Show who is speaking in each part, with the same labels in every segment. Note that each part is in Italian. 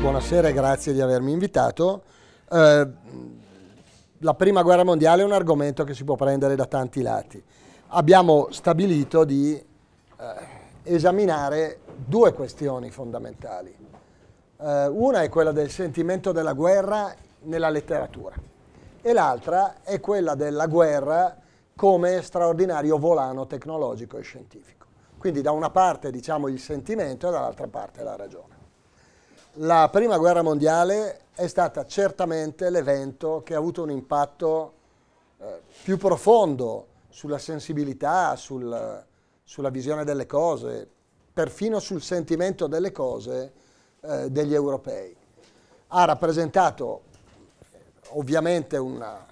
Speaker 1: buonasera e grazie di avermi invitato. Eh, la prima guerra mondiale è un argomento che si può prendere da tanti lati. Abbiamo stabilito di eh, esaminare due questioni fondamentali. Eh, una è quella del sentimento della guerra nella letteratura e l'altra è quella della guerra come straordinario volano tecnologico e scientifico. Quindi da una parte diciamo il sentimento e dall'altra parte la ragione la prima guerra mondiale è stata certamente l'evento che ha avuto un impatto eh, più profondo sulla sensibilità, sul, sulla visione delle cose, perfino sul sentimento delle cose eh, degli europei. Ha rappresentato ovviamente una,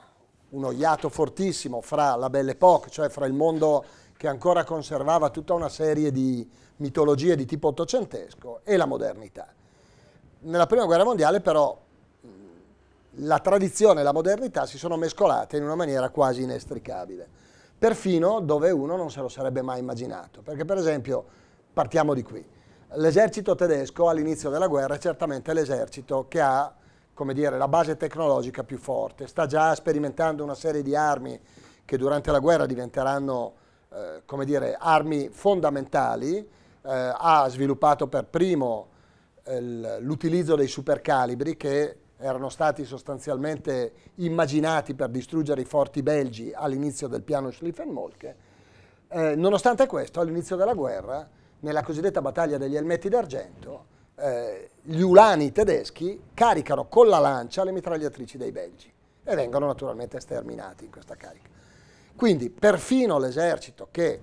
Speaker 1: uno iato fortissimo fra la Belle Époque, cioè fra il mondo che ancora conservava tutta una serie di mitologie di tipo ottocentesco, e la modernità nella prima guerra mondiale però la tradizione e la modernità si sono mescolate in una maniera quasi inestricabile, perfino dove uno non se lo sarebbe mai immaginato, perché per esempio partiamo di qui, l'esercito tedesco all'inizio della guerra è certamente l'esercito che ha come dire, la base tecnologica più forte, sta già sperimentando una serie di armi che durante la guerra diventeranno eh, come dire, armi fondamentali, eh, ha sviluppato per primo eh, l'utilizzo dei supercalibri che erano stati sostanzialmente immaginati per distruggere i forti belgi all'inizio del piano Schlieffen-Molke. Eh, nonostante questo, all'inizio della guerra, nella cosiddetta battaglia degli Elmetti d'Argento, eh, gli ulani tedeschi caricano con la lancia le mitragliatrici dei belgi e vengono naturalmente sterminati in questa carica. Quindi perfino l'esercito che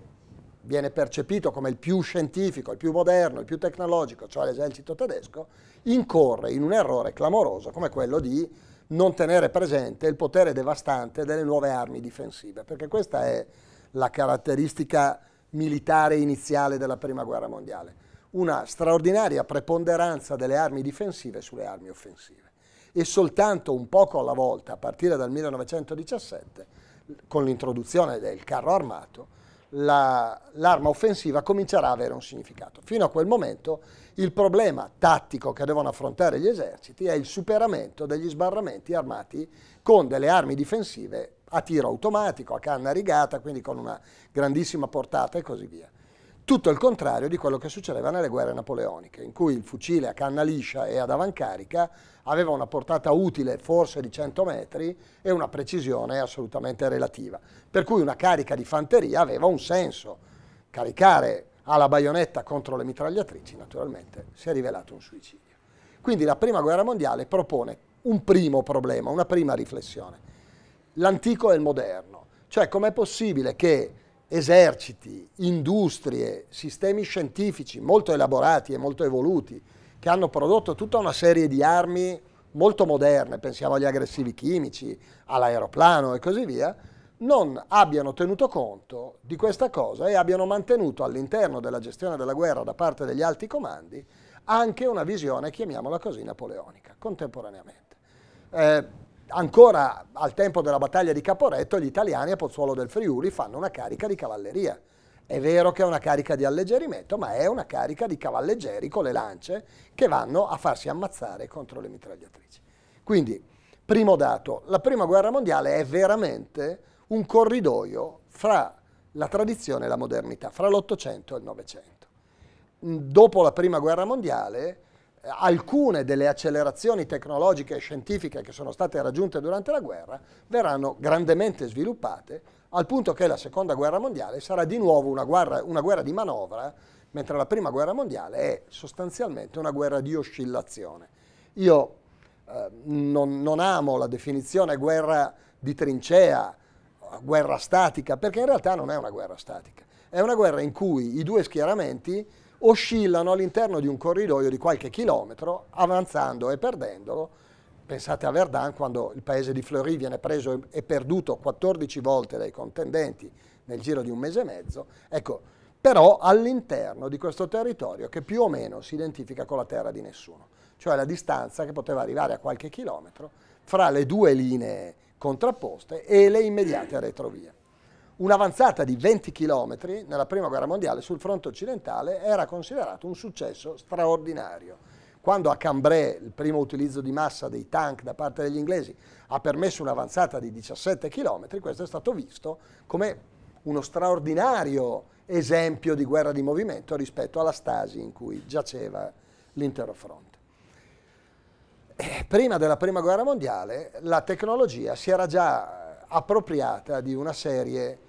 Speaker 1: viene percepito come il più scientifico, il più moderno, il più tecnologico, cioè l'esercito tedesco, incorre in un errore clamoroso come quello di non tenere presente il potere devastante delle nuove armi difensive, perché questa è la caratteristica militare iniziale della Prima Guerra Mondiale, una straordinaria preponderanza delle armi difensive sulle armi offensive. E soltanto un poco alla volta, a partire dal 1917, con l'introduzione del carro armato, l'arma offensiva comincerà a avere un significato. Fino a quel momento il problema tattico che devono affrontare gli eserciti è il superamento degli sbarramenti armati con delle armi difensive a tiro automatico, a canna rigata, quindi con una grandissima portata e così via. Tutto il contrario di quello che succedeva nelle guerre napoleoniche, in cui il fucile a canna liscia e ad avancarica aveva una portata utile forse di 100 metri e una precisione assolutamente relativa. Per cui una carica di fanteria aveva un senso. Caricare alla baionetta contro le mitragliatrici naturalmente si è rivelato un suicidio. Quindi la Prima Guerra Mondiale propone un primo problema, una prima riflessione, l'antico e il moderno, cioè com'è possibile che eserciti, industrie, sistemi scientifici molto elaborati e molto evoluti che hanno prodotto tutta una serie di armi molto moderne, pensiamo agli aggressivi chimici, all'aeroplano e così via, non abbiano tenuto conto di questa cosa e abbiano mantenuto all'interno della gestione della guerra da parte degli alti comandi anche una visione, chiamiamola così, napoleonica, contemporaneamente. Eh, ancora al tempo della battaglia di Caporetto gli italiani a Pozzuolo del Friuli fanno una carica di cavalleria. È vero che è una carica di alleggerimento, ma è una carica di cavalleggeri con le lance che vanno a farsi ammazzare contro le mitragliatrici. Quindi, primo dato, la Prima Guerra Mondiale è veramente un corridoio fra la tradizione e la modernità, fra l'Ottocento e il Novecento. Dopo la Prima Guerra Mondiale alcune delle accelerazioni tecnologiche e scientifiche che sono state raggiunte durante la guerra verranno grandemente sviluppate al punto che la seconda guerra mondiale sarà di nuovo una guerra, una guerra di manovra, mentre la prima guerra mondiale è sostanzialmente una guerra di oscillazione. Io eh, non, non amo la definizione guerra di trincea, guerra statica, perché in realtà non è una guerra statica, è una guerra in cui i due schieramenti oscillano all'interno di un corridoio di qualche chilometro, avanzando e perdendolo. Pensate a Verdun quando il paese di Fleury viene preso e perduto 14 volte dai contendenti nel giro di un mese e mezzo. Ecco, però all'interno di questo territorio che più o meno si identifica con la terra di nessuno, cioè la distanza che poteva arrivare a qualche chilometro fra le due linee contrapposte e le immediate retrovie un'avanzata di 20 km nella Prima Guerra Mondiale sul fronte occidentale era considerato un successo straordinario. Quando a Cambrai il primo utilizzo di massa dei tank da parte degli inglesi ha permesso un'avanzata di 17 km, questo è stato visto come uno straordinario esempio di guerra di movimento rispetto alla stasi in cui giaceva l'intero fronte. Eh, prima della Prima Guerra Mondiale la tecnologia si era già appropriata di una serie di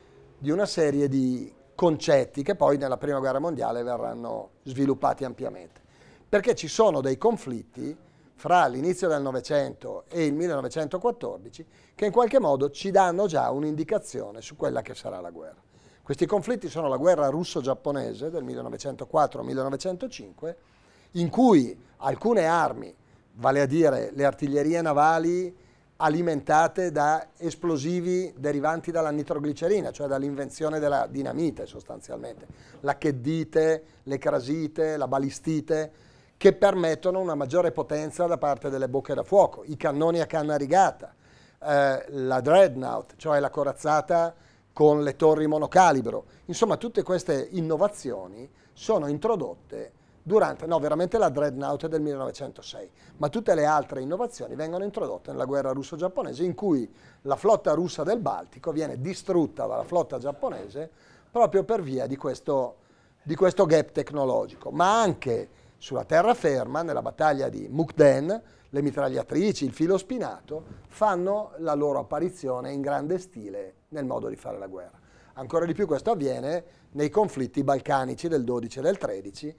Speaker 1: di una serie di concetti che poi nella prima guerra mondiale verranno sviluppati ampiamente. Perché ci sono dei conflitti fra l'inizio del Novecento e il 1914 che in qualche modo ci danno già un'indicazione su quella che sarà la guerra. Questi conflitti sono la guerra russo-giapponese del 1904-1905, in cui alcune armi, vale a dire le artiglierie navali, alimentate da esplosivi derivanti dalla nitroglicerina, cioè dall'invenzione della dinamite sostanzialmente, la cheddite, le crasite, la balistite, che permettono una maggiore potenza da parte delle bocche da fuoco, i cannoni a canna rigata, eh, la dreadnought, cioè la corazzata con le torri monocalibro. Insomma, tutte queste innovazioni sono introdotte durante, no veramente la Dreadnought del 1906, ma tutte le altre innovazioni vengono introdotte nella guerra russo-giapponese in cui la flotta russa del Baltico viene distrutta dalla flotta giapponese proprio per via di questo, di questo gap tecnologico, ma anche sulla terraferma, nella battaglia di Mukden, le mitragliatrici, il filo spinato, fanno la loro apparizione in grande stile nel modo di fare la guerra. Ancora di più questo avviene nei conflitti balcanici del 12 e del 13,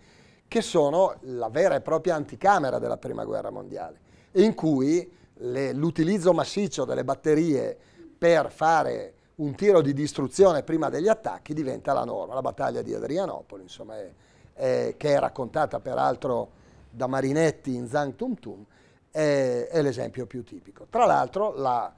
Speaker 1: che sono la vera e propria anticamera della Prima Guerra Mondiale, in cui l'utilizzo massiccio delle batterie per fare un tiro di distruzione prima degli attacchi diventa la norma, la battaglia di Adrianopoli, insomma, è, è, che è raccontata peraltro da Marinetti in Zang Tum Tum, è, è l'esempio più tipico. Tra l'altro la,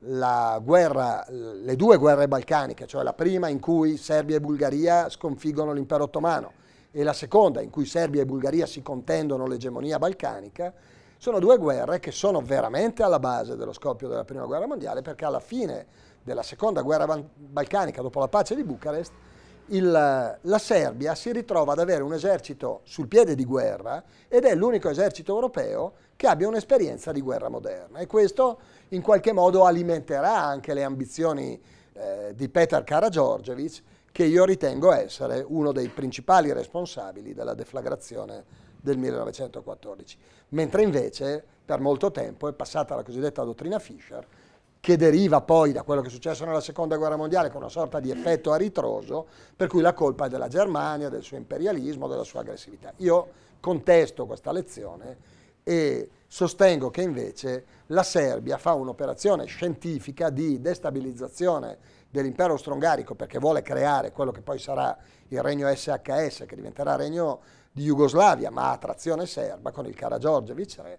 Speaker 1: la guerra, le due guerre balcaniche, cioè la prima in cui Serbia e Bulgaria sconfiggono l'impero ottomano, e la seconda, in cui Serbia e Bulgaria si contendono l'egemonia balcanica, sono due guerre che sono veramente alla base dello scoppio della Prima Guerra Mondiale, perché alla fine della Seconda Guerra Balcanica, dopo la pace di Bucarest, il, la Serbia si ritrova ad avere un esercito sul piede di guerra ed è l'unico esercito europeo che abbia un'esperienza di guerra moderna e questo in qualche modo alimenterà anche le ambizioni eh, di Petar Karagiorgevic che io ritengo essere uno dei principali responsabili della deflagrazione del 1914, mentre invece per molto tempo è passata la cosiddetta dottrina Fischer, che deriva poi da quello che è successo nella seconda guerra mondiale con una sorta di effetto a ritroso, per cui la colpa è della Germania, del suo imperialismo, della sua aggressività. Io contesto questa lezione e sostengo che invece la Serbia fa un'operazione scientifica di destabilizzazione dell'impero austro-ungarico perché vuole creare quello che poi sarà il regno SHS, che diventerà regno di Jugoslavia, ma a trazione serba, con il Karagiorgevic, re,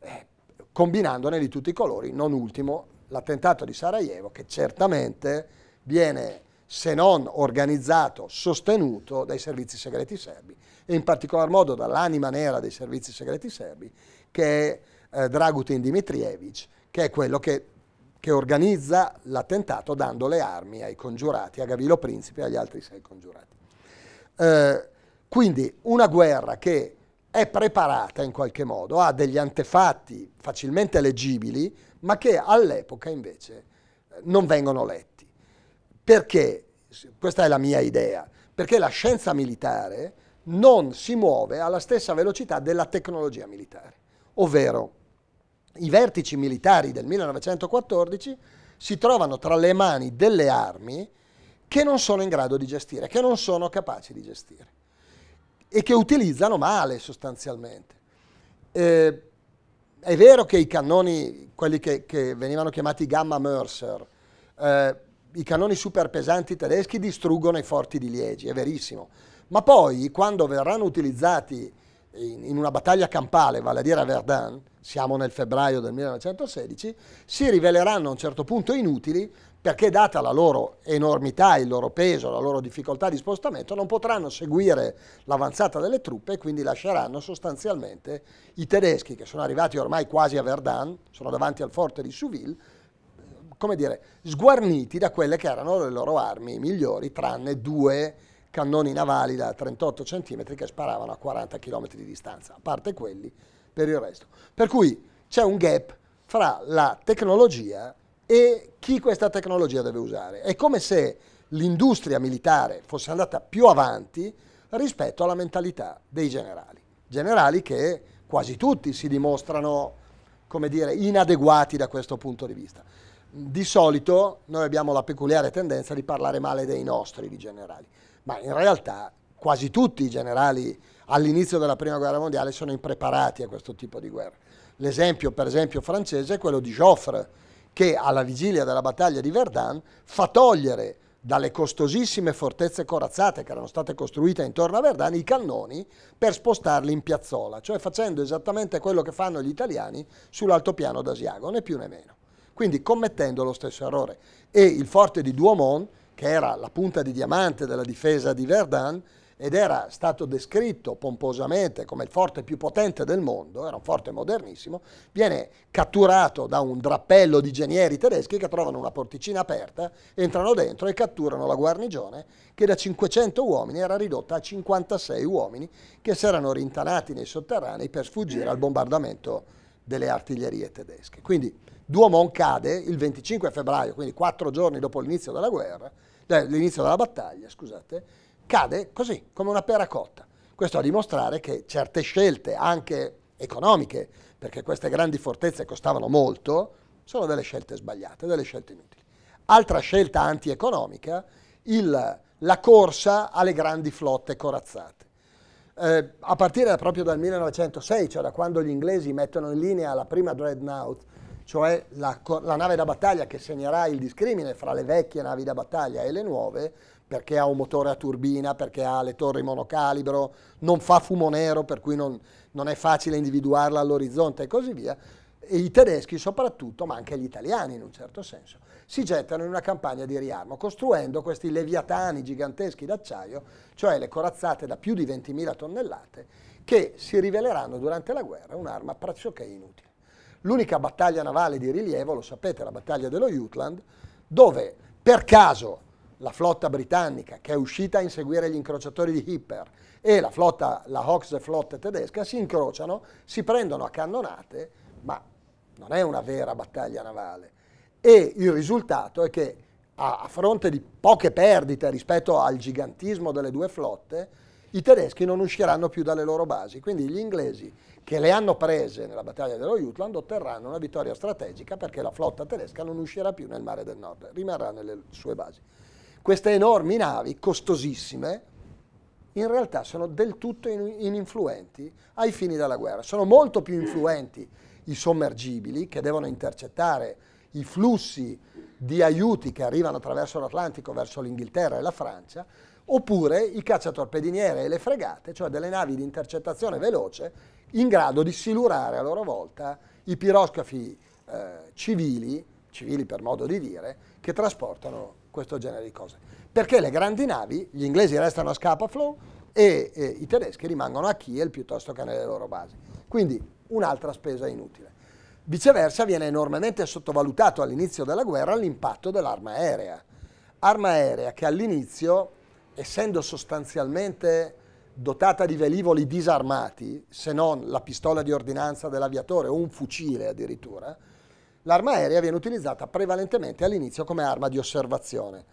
Speaker 1: eh, combinandone di tutti i colori, non ultimo l'attentato di Sarajevo, che certamente viene, se non organizzato, sostenuto dai servizi segreti serbi, e in particolar modo dall'anima nera dei servizi segreti serbi, che è eh, Dragutin Dimitrievich, che è quello che che organizza l'attentato dando le armi ai congiurati, a Gavilo Principe e agli altri sei congiurati. Eh, quindi una guerra che è preparata in qualche modo, ha degli antefatti facilmente leggibili, ma che all'epoca invece eh, non vengono letti. Perché? Questa è la mia idea. Perché la scienza militare non si muove alla stessa velocità della tecnologia militare. Ovvero, i vertici militari del 1914 si trovano tra le mani delle armi che non sono in grado di gestire, che non sono capaci di gestire e che utilizzano male sostanzialmente. Eh, è vero che i cannoni, quelli che, che venivano chiamati Gamma Mercer, eh, i cannoni super pesanti tedeschi distruggono i forti di Liegi, è verissimo, ma poi quando verranno utilizzati in una battaglia campale, vale a dire a Verdun, siamo nel febbraio del 1916, si riveleranno a un certo punto inutili perché data la loro enormità, il loro peso, la loro difficoltà di spostamento, non potranno seguire l'avanzata delle truppe e quindi lasceranno sostanzialmente i tedeschi che sono arrivati ormai quasi a Verdun, sono davanti al forte di Souville, come dire, sguarniti da quelle che erano le loro armi migliori, tranne due cannoni navali da 38 cm che sparavano a 40 km di distanza, a parte quelli per il resto. Per cui c'è un gap fra la tecnologia e chi questa tecnologia deve usare. È come se l'industria militare fosse andata più avanti rispetto alla mentalità dei generali. Generali che quasi tutti si dimostrano, come dire, inadeguati da questo punto di vista. Di solito noi abbiamo la peculiare tendenza di parlare male dei nostri, di generali ma in realtà quasi tutti i generali all'inizio della Prima Guerra Mondiale sono impreparati a questo tipo di guerra. L'esempio, per esempio, francese è quello di Joffre, che alla vigilia della battaglia di Verdun fa togliere dalle costosissime fortezze corazzate che erano state costruite intorno a Verdun i cannoni per spostarli in piazzola, cioè facendo esattamente quello che fanno gli italiani sull'altopiano d'Asiago, né più né meno. Quindi commettendo lo stesso errore. E il forte di Duomont che era la punta di diamante della difesa di Verdun ed era stato descritto pomposamente come il forte più potente del mondo, era un forte modernissimo, viene catturato da un drappello di genieri tedeschi che trovano una porticina aperta, entrano dentro e catturano la guarnigione che da 500 uomini era ridotta a 56 uomini che si erano rintanati nei sotterranei per sfuggire al bombardamento delle artiglierie tedesche. Quindi Duomont cade il 25 febbraio, quindi quattro giorni dopo l'inizio della guerra, dell'inizio della battaglia, scusate, cade così, come una pera cotta. Questo a dimostrare che certe scelte, anche economiche, perché queste grandi fortezze costavano molto, sono delle scelte sbagliate, delle scelte inutili. Altra scelta antieconomica, il, la corsa alle grandi flotte corazzate. Eh, a partire proprio dal 1906, cioè da quando gli inglesi mettono in linea la prima dreadnought cioè la, la, nave da battaglia che segnerà il discrimine fra le vecchie navi da battaglia e le nuove, perché ha un motore a turbina, perché ha le torri monocalibro, non fa fumo nero, per cui non, non è facile individuarla all'orizzonte e così via. E I tedeschi soprattutto, ma anche gli italiani in un certo senso, si gettano in una campagna di riarmo, costruendo questi leviatani giganteschi d'acciaio, cioè le corazzate da più di 20.000 tonnellate, che si riveleranno durante la guerra un'arma pressoché inutile. L'unica battaglia navale di rilievo, lo sapete, è la battaglia dello Jutland, dove per caso la flotta britannica che è uscita a inseguire gli incrociatori di Hipper e la flotta, la Hoxflotte tedesca si incrociano, si prendono a cannonate, ma non è una vera battaglia navale. E il risultato è che a fronte di poche perdite rispetto al gigantismo delle due flotte, i tedeschi non usciranno più dalle loro basi, quindi gli inglesi che le hanno prese nella battaglia dello Jutland otterranno una vittoria strategica perché la flotta tedesca non uscirà più nel mare del nord, rimarrà nelle sue basi. Queste enormi navi, costosissime, in realtà sono del tutto ininfluenti ai fini della guerra, sono molto più influenti i sommergibili che devono intercettare i flussi di aiuti che arrivano attraverso l'Atlantico verso l'Inghilterra e la Francia, oppure i cacciatorpediniere e le fregate, cioè delle navi di intercettazione veloce, in grado di silurare a loro volta i piroscafi eh, civili, civili per modo di dire, che trasportano questo genere di cose. Perché le grandi navi, gli inglesi restano a Scapa e, e i tedeschi rimangono a Kiel piuttosto che nelle loro basi. Quindi un'altra spesa inutile. Viceversa viene enormemente sottovalutato all'inizio della guerra l'impatto dell'arma aerea. Arma aerea che all'inizio essendo sostanzialmente dotata di velivoli disarmati, se non la pistola di ordinanza dell'aviatore o un fucile addirittura, l'arma aerea viene utilizzata prevalentemente all'inizio come arma di osservazione,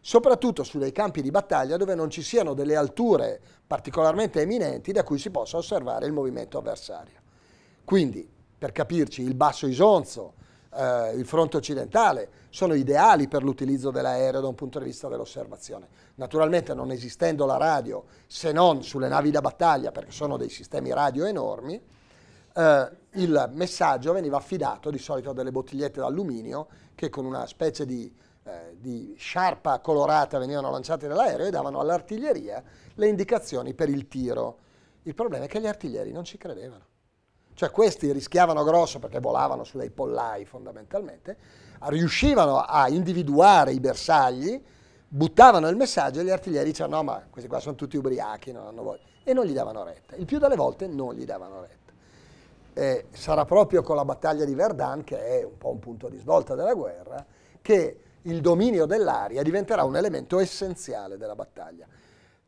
Speaker 1: soprattutto su dei campi di battaglia dove non ci siano delle alture particolarmente eminenti da cui si possa osservare il movimento avversario. Quindi, per capirci, il basso isonzo, eh, il fronte occidentale, sono ideali per l'utilizzo dell'aereo da un punto di vista dell'osservazione. Naturalmente non esistendo la radio se non sulle navi da battaglia, perché sono dei sistemi radio enormi, eh, il messaggio veniva affidato di solito a delle bottigliette d'alluminio che con una specie di, eh, di sciarpa colorata venivano lanciate dall'aereo e davano all'artiglieria le indicazioni per il tiro. Il problema è che gli artiglieri non ci credevano cioè questi rischiavano grosso perché volavano su dei pollai fondamentalmente, riuscivano a individuare i bersagli, buttavano il messaggio e gli artiglieri dicevano no ma questi qua sono tutti ubriachi, non hanno voglia, e non gli davano retta. Il più delle volte non gli davano retta. Eh, sarà proprio con la battaglia di Verdun, che è un po' un punto di svolta della guerra, che il dominio dell'aria diventerà un elemento essenziale della battaglia.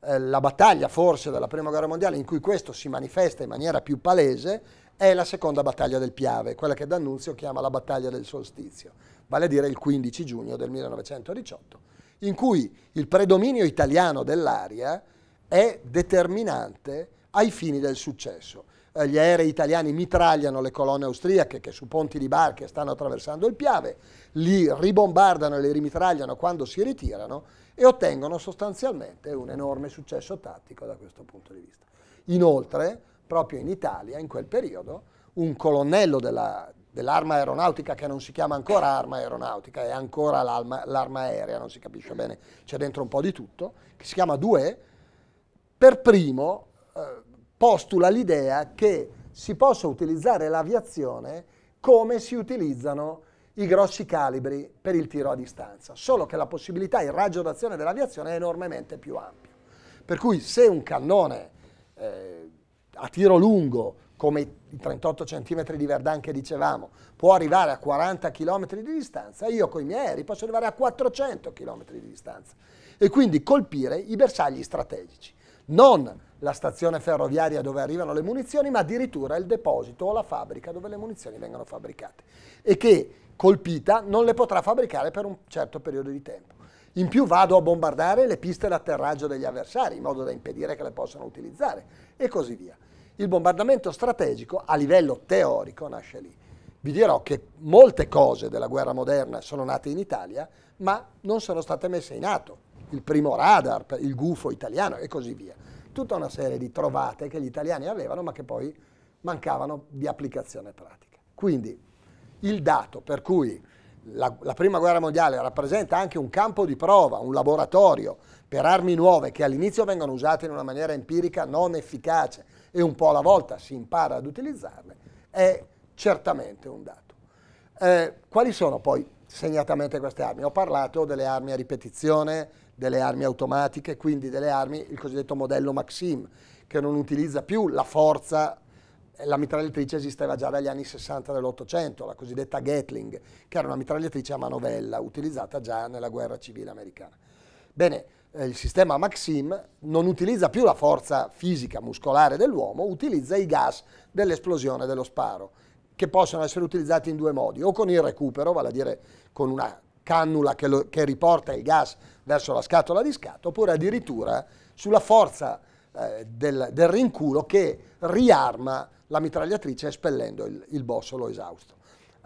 Speaker 1: Eh, la battaglia forse della Prima Guerra Mondiale in cui questo si manifesta in maniera più palese è la seconda battaglia del Piave, quella che D'Annunzio chiama la battaglia del solstizio, vale a dire il 15 giugno del 1918, in cui il predominio italiano dell'aria è determinante ai fini del successo. Eh, gli aerei italiani mitragliano le colonne austriache che su ponti di barche stanno attraversando il Piave, li ribombardano e li rimitragliano quando si ritirano e ottengono sostanzialmente un enorme successo tattico da questo punto di vista. Inoltre, proprio in Italia in quel periodo un colonnello della, dell'arma aeronautica che non si chiama ancora arma aeronautica, è ancora l'arma, aerea, non si capisce bene, c'è dentro un po' di tutto, che si chiama Due, per primo eh, postula l'idea che si possa utilizzare l'aviazione come si utilizzano i grossi calibri per il tiro a distanza, solo che la possibilità, il raggio d'azione dell'aviazione è enormemente più ampio. Per cui se un cannone eh, a tiro lungo, come i 38 cm di Verdun che dicevamo, può arrivare a 40 km di distanza, io con i miei aerei posso arrivare a 400 km di distanza. E quindi colpire i bersagli strategici, non la stazione ferroviaria dove arrivano le munizioni, ma addirittura il deposito o la fabbrica dove le munizioni vengono fabbricate e che colpita non le potrà fabbricare per un certo periodo di tempo. In più vado a bombardare le piste d'atterraggio degli avversari in modo da impedire che le possano utilizzare e così via. Il bombardamento strategico a livello teorico nasce lì. Vi dirò che molte cose della guerra moderna sono nate in Italia, ma non sono state messe in atto. Il primo radar, il gufo italiano e così via. Tutta una serie di trovate che gli italiani avevano, ma che poi mancavano di applicazione pratica. Quindi il dato per cui la, la, prima guerra mondiale rappresenta anche un campo di prova, un laboratorio per armi nuove che all'inizio vengono usate in una maniera empirica non efficace, e un po' alla volta si impara ad utilizzarle, è certamente un dato. Eh, quali sono poi segnatamente queste armi? Ho parlato delle armi a ripetizione, delle armi automatiche, quindi delle armi, il cosiddetto modello Maxim, che non utilizza più la forza eh, la mitragliatrice esisteva già dagli anni 60 dell'Ottocento, la cosiddetta Gatling, che era una mitragliatrice a manovella utilizzata già nella guerra civile americana. Bene, eh, il sistema Maxim non utilizza più la forza fisica muscolare dell'uomo, utilizza i gas dell'esplosione dello sparo, che possono essere utilizzati in due modi, o con il recupero, vale a dire con una cannula che, lo, che riporta il gas verso la scatola di scatto, oppure addirittura sulla forza eh, del, del, rinculo che riarma la mitragliatrice espellendo il, il bossolo esausto.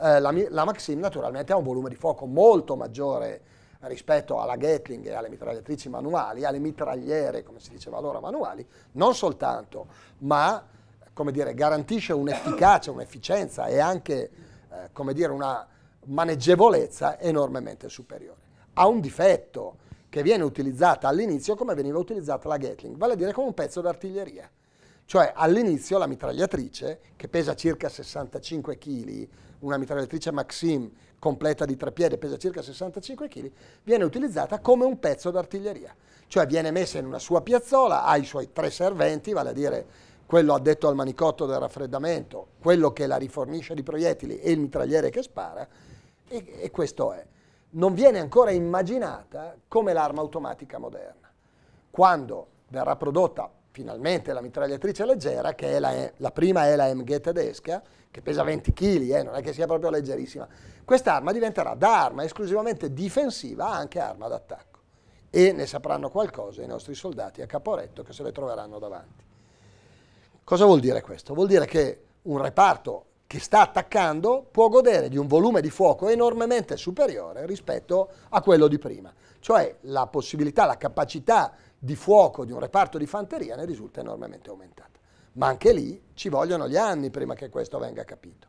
Speaker 1: Eh, la, la Maxim naturalmente ha un volume di fuoco molto maggiore rispetto alla Gatling e alle mitragliatrici manuali, alle mitragliere, come si diceva allora, manuali, non soltanto, ma come dire, garantisce un'efficacia, un'efficienza e anche eh, come dire, una maneggevolezza enormemente superiore. Ha un difetto che viene utilizzata all'inizio come veniva utilizzata la Gatling, vale a dire come un pezzo d'artiglieria. Cioè all'inizio la mitragliatrice, che pesa circa 65 kg, una mitragliatrice Maxim completa di treppiede, pesa circa 65 kg, viene utilizzata come un pezzo d'artiglieria. Cioè viene messa in una sua piazzola, ha i suoi tre serventi, vale a dire quello addetto al manicotto del raffreddamento, quello che la rifornisce di proiettili e il mitragliere che spara, e, e questo è. Non viene ancora immaginata come l'arma automatica moderna. Quando verrà prodotta finalmente la mitragliatrice leggera, che è la, la prima è la MG tedesca, che pesa 20 kg, eh, non è che sia proprio leggerissima, quest'arma diventerà da arma esclusivamente difensiva anche arma d'attacco e ne sapranno qualcosa i nostri soldati a Caporetto che se le troveranno davanti. Cosa vuol dire questo? Vuol dire che un reparto che sta attaccando può godere di un volume di fuoco enormemente superiore rispetto a quello di prima, cioè la possibilità, la capacità di fuoco di un reparto di fanteria ne risulta enormemente aumentata ma anche lì ci vogliono gli anni prima che questo venga capito.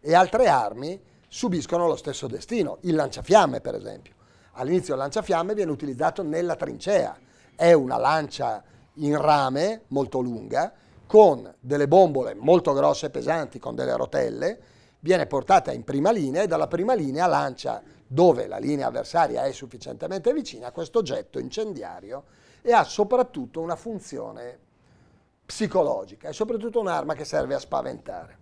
Speaker 1: E altre armi subiscono lo stesso destino, il lanciafiamme per esempio. All'inizio il lanciafiamme viene utilizzato nella trincea, è una lancia in rame molto lunga con delle bombole molto grosse e pesanti con delle rotelle, viene portata in prima linea e dalla prima linea lancia dove la linea avversaria è sufficientemente vicina questo oggetto incendiario e ha soprattutto una funzione psicologica, è soprattutto un'arma che serve a spaventare.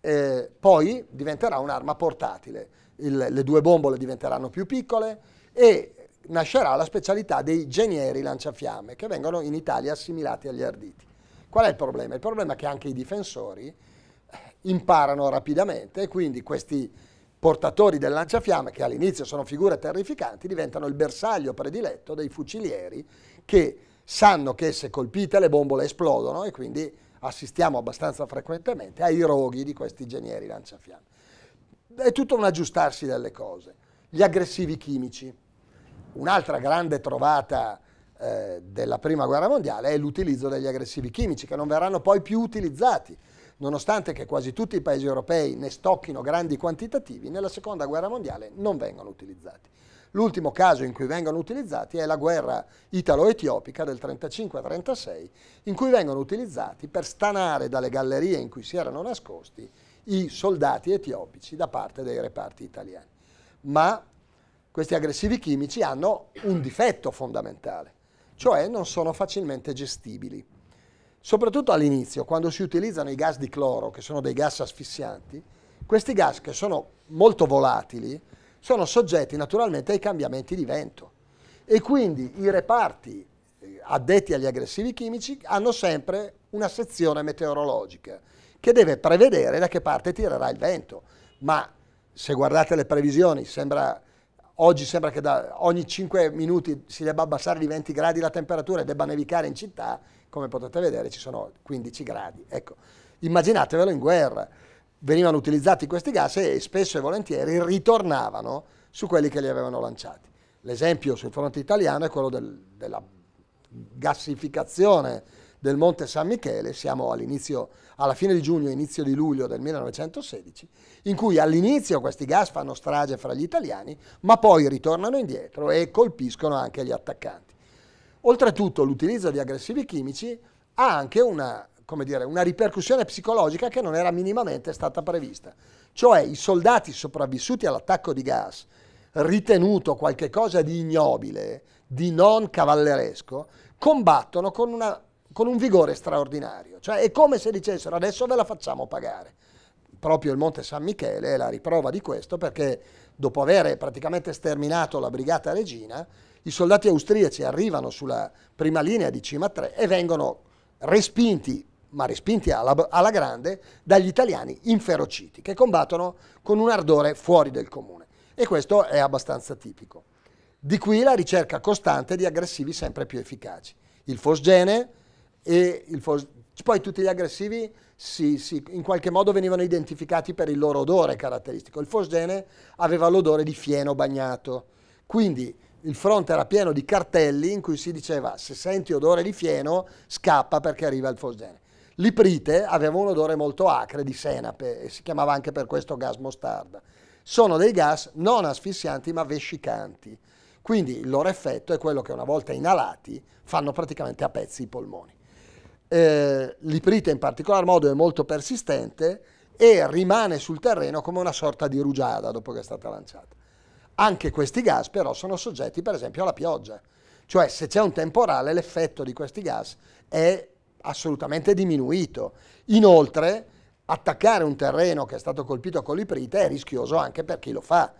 Speaker 1: Eh, poi diventerà un'arma portatile, Il, le due bombole diventeranno più piccole e nascerà la specialità dei genieri lanciafiamme che vengono in Italia assimilati agli arditi. Qual è il problema? Il problema è che anche i difensori eh, imparano rapidamente e quindi questi portatori del lanciafiamme, che all'inizio sono figure terrificanti, diventano il bersaglio prediletto dei fucilieri che sanno che se colpite le bombole esplodono e quindi assistiamo abbastanza frequentemente ai roghi di questi ingegneri lanciafiamme. È tutto un aggiustarsi delle cose. Gli aggressivi chimici. Un'altra grande trovata eh, della Prima Guerra Mondiale è l'utilizzo degli aggressivi chimici che non verranno poi più utilizzati. Nonostante che quasi tutti i paesi europei ne stocchino grandi quantitativi, nella Seconda Guerra Mondiale non vengono utilizzati. L'ultimo caso in cui vengono utilizzati è la guerra italo-etiopica del 35-36, in cui vengono utilizzati per stanare dalle gallerie in cui si erano nascosti i soldati etiopici da parte dei reparti italiani. Ma questi aggressivi chimici hanno un difetto fondamentale, cioè non sono facilmente gestibili. Soprattutto all'inizio, quando si utilizzano i gas di cloro, che sono dei gas asfissianti, questi gas che sono molto volatili, sono soggetti naturalmente ai cambiamenti di vento e quindi i reparti eh, addetti agli aggressivi chimici hanno sempre una sezione meteorologica che deve prevedere da che parte tirerà il vento, ma se guardate le previsioni sembra oggi sembra che da ogni 5 minuti si debba abbassare di 20 gradi la temperatura e debba nevicare in città, come potete vedere ci sono 15 gradi. Ecco, immaginatevelo in guerra venivano utilizzati questi gas e spesso e volentieri ritornavano su quelli che li avevano lanciati. L'esempio sul fronte italiano è quello del, della gassificazione del Monte San Michele, siamo alla fine di giugno, inizio di luglio del 1916, in cui all'inizio questi gas fanno strage fra gli italiani, ma poi ritornano indietro e colpiscono anche gli attaccanti. Oltretutto l'utilizzo di aggressivi chimici ha anche una come dire, una ripercussione psicologica che non era minimamente stata prevista. Cioè i soldati sopravvissuti all'attacco di gas, ritenuto qualcosa di ignobile, di non cavalleresco, combattono con, una, con un vigore straordinario. Cioè è come se dicessero adesso ve la facciamo pagare proprio il Monte San Michele è la riprova di questo perché dopo aver praticamente sterminato la brigata regina, i soldati austriaci arrivano sulla prima linea di Cima 3 e vengono respinti ma respinti alla, alla, grande, dagli italiani inferociti, che combattono con un ardore fuori del comune. E questo è abbastanza tipico. Di qui la ricerca costante di aggressivi sempre più efficaci. Il Fosgene e il Fos... Poi tutti gli aggressivi si, si, in qualche modo venivano identificati per il loro odore caratteristico. Il Fosgene aveva l'odore di fieno bagnato. Quindi il fronte era pieno di cartelli in cui si diceva se senti odore di fieno scappa perché arriva il Fosgene. L'iprite aveva un odore molto acre di senape e si chiamava anche per questo gas mostarda. Sono dei gas non asfissianti ma vescicanti, quindi il loro effetto è quello che una volta inalati fanno praticamente a pezzi i polmoni. Eh, l'iprite in particolar modo è molto persistente e rimane sul terreno come una sorta di rugiada dopo che è stata lanciata. Anche questi gas però sono soggetti per esempio alla pioggia, cioè se c'è un temporale l'effetto di questi gas è assolutamente diminuito. Inoltre, attaccare un terreno che è stato colpito a coliprite è rischioso anche per chi lo fa.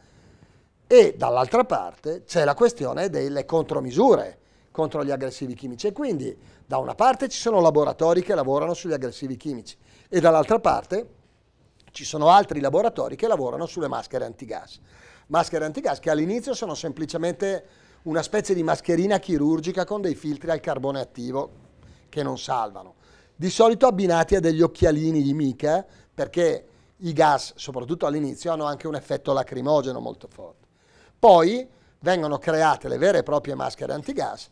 Speaker 1: E dall'altra parte c'è la questione delle contromisure contro gli aggressivi chimici e quindi da una parte ci sono laboratori che lavorano sugli aggressivi chimici e dall'altra parte ci sono altri laboratori che lavorano sulle maschere antigas. Maschere antigas che all'inizio sono semplicemente una specie di mascherina chirurgica con dei filtri al carbone attivo che non salvano. Di solito abbinati a degli occhialini di mica, eh, perché i gas, soprattutto all'inizio, hanno anche un effetto lacrimogeno molto forte. Poi vengono create le vere e proprie maschere antigas,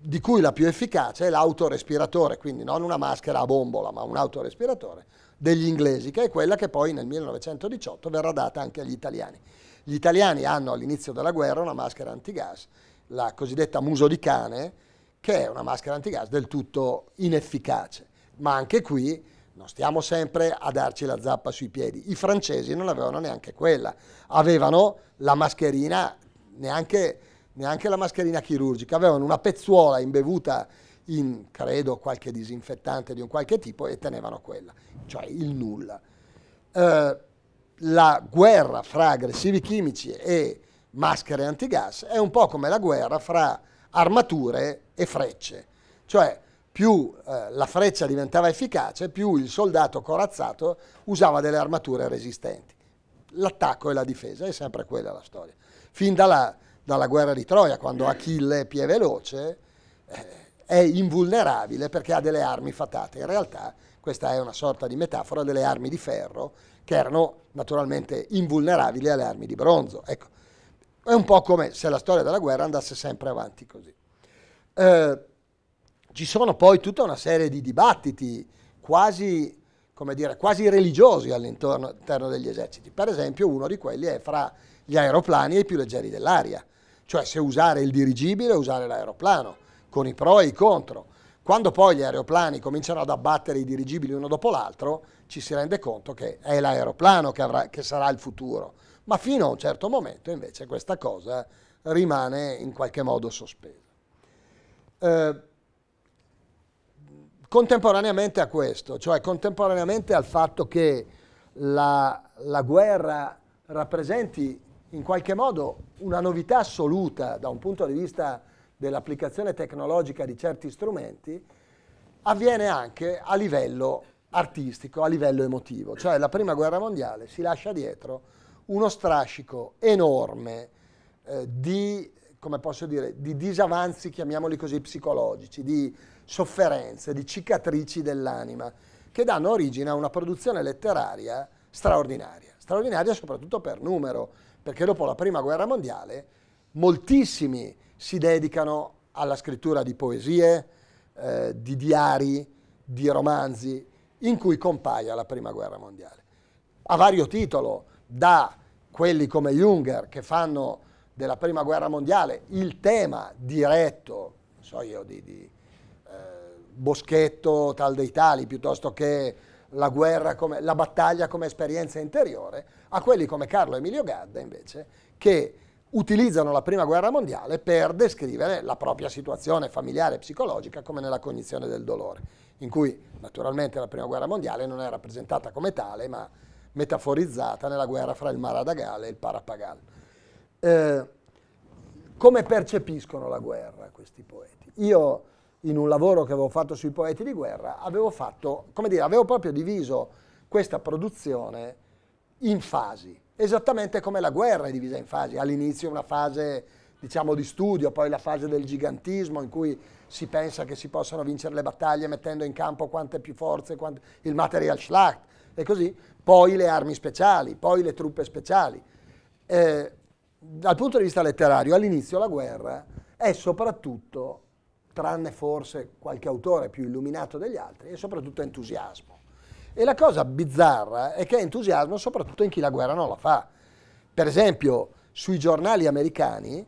Speaker 1: di cui la più efficace è l'autorespiratore, quindi non una maschera a bombola, ma un autorespiratore degli inglesi, che è quella che poi nel 1918 verrà data anche agli italiani. Gli italiani hanno all'inizio della guerra una maschera antigas, la cosiddetta muso di cane, che è una maschera antigas del tutto inefficace. Ma anche qui non stiamo sempre a darci la zappa sui piedi. I francesi non avevano neanche quella, avevano la mascherina, neanche, neanche la mascherina chirurgica, avevano una pezzuola imbevuta in, credo, qualche disinfettante di un qualche tipo e tenevano quella, cioè il nulla. Eh, la guerra fra aggressivi chimici e maschere antigas è un po' come la guerra fra armature e frecce. Cioè, più eh, la freccia diventava efficace, più il soldato corazzato usava delle armature resistenti. L'attacco e la difesa è sempre quella la storia. Fin dalla, dalla guerra di Troia, quando Achille è pie veloce, eh, è invulnerabile perché ha delle armi fatate. In realtà questa è una sorta di metafora delle armi di ferro che erano naturalmente invulnerabili alle armi di bronzo. Ecco, è un po' come se la storia della guerra andasse sempre avanti così. Eh, ci sono poi tutta una serie di dibattiti quasi, dire, quasi religiosi all'interno degli eserciti. Per esempio uno di quelli è fra gli aeroplani e i più leggeri dell'aria, cioè se usare il dirigibile o usare l'aeroplano, con i pro e i contro. Quando poi gli aeroplani cominciano ad abbattere i dirigibili uno dopo l'altro, ci si rende conto che è l'aeroplano che, avrà, che sarà il futuro ma fino a un certo momento invece questa cosa rimane in qualche modo sospesa. Eh, contemporaneamente a questo, cioè contemporaneamente al fatto che la, la guerra rappresenti in qualche modo una novità assoluta da un punto di vista dell'applicazione tecnologica di certi strumenti, avviene anche a livello artistico, a livello emotivo. Cioè la prima guerra mondiale si lascia dietro uno strascico enorme eh, di, come posso dire, di disavanzi, chiamiamoli così, psicologici, di sofferenze, di cicatrici dell'anima, che danno origine a una produzione letteraria straordinaria, straordinaria soprattutto per numero, perché dopo la Prima Guerra Mondiale moltissimi si dedicano alla scrittura di poesie, eh, di diari, di romanzi in cui compaia la Prima Guerra Mondiale. A vario titolo, da quelli come Junger che fanno della prima guerra mondiale il tema diretto, so io, di, di eh, Boschetto, tal dei tali, piuttosto che la, guerra come, la battaglia come esperienza interiore, a quelli come Carlo Emilio Gadda invece che utilizzano la prima guerra mondiale per descrivere la propria situazione familiare e psicologica come nella cognizione del dolore, in cui naturalmente la prima guerra mondiale non è rappresentata come tale, ma metaforizzata nella guerra fra il Maradagale e il Parapagal. Eh, come percepiscono la guerra questi poeti? Io in un lavoro che avevo fatto sui poeti di guerra avevo fatto, come dire, avevo proprio diviso questa produzione in fasi, esattamente come la guerra è divisa in fasi, all'inizio una fase diciamo di studio, poi la fase del gigantismo in cui si pensa che si possano vincere le battaglie mettendo in campo quante più forze, quante, il material schlacht e così, poi le armi speciali, poi le truppe speciali. Eh, dal punto di vista letterario, all'inizio la guerra è soprattutto, tranne forse qualche autore più illuminato degli altri, è soprattutto entusiasmo. E la cosa bizzarra è che è entusiasmo soprattutto in chi la guerra non la fa. Per esempio, sui giornali americani,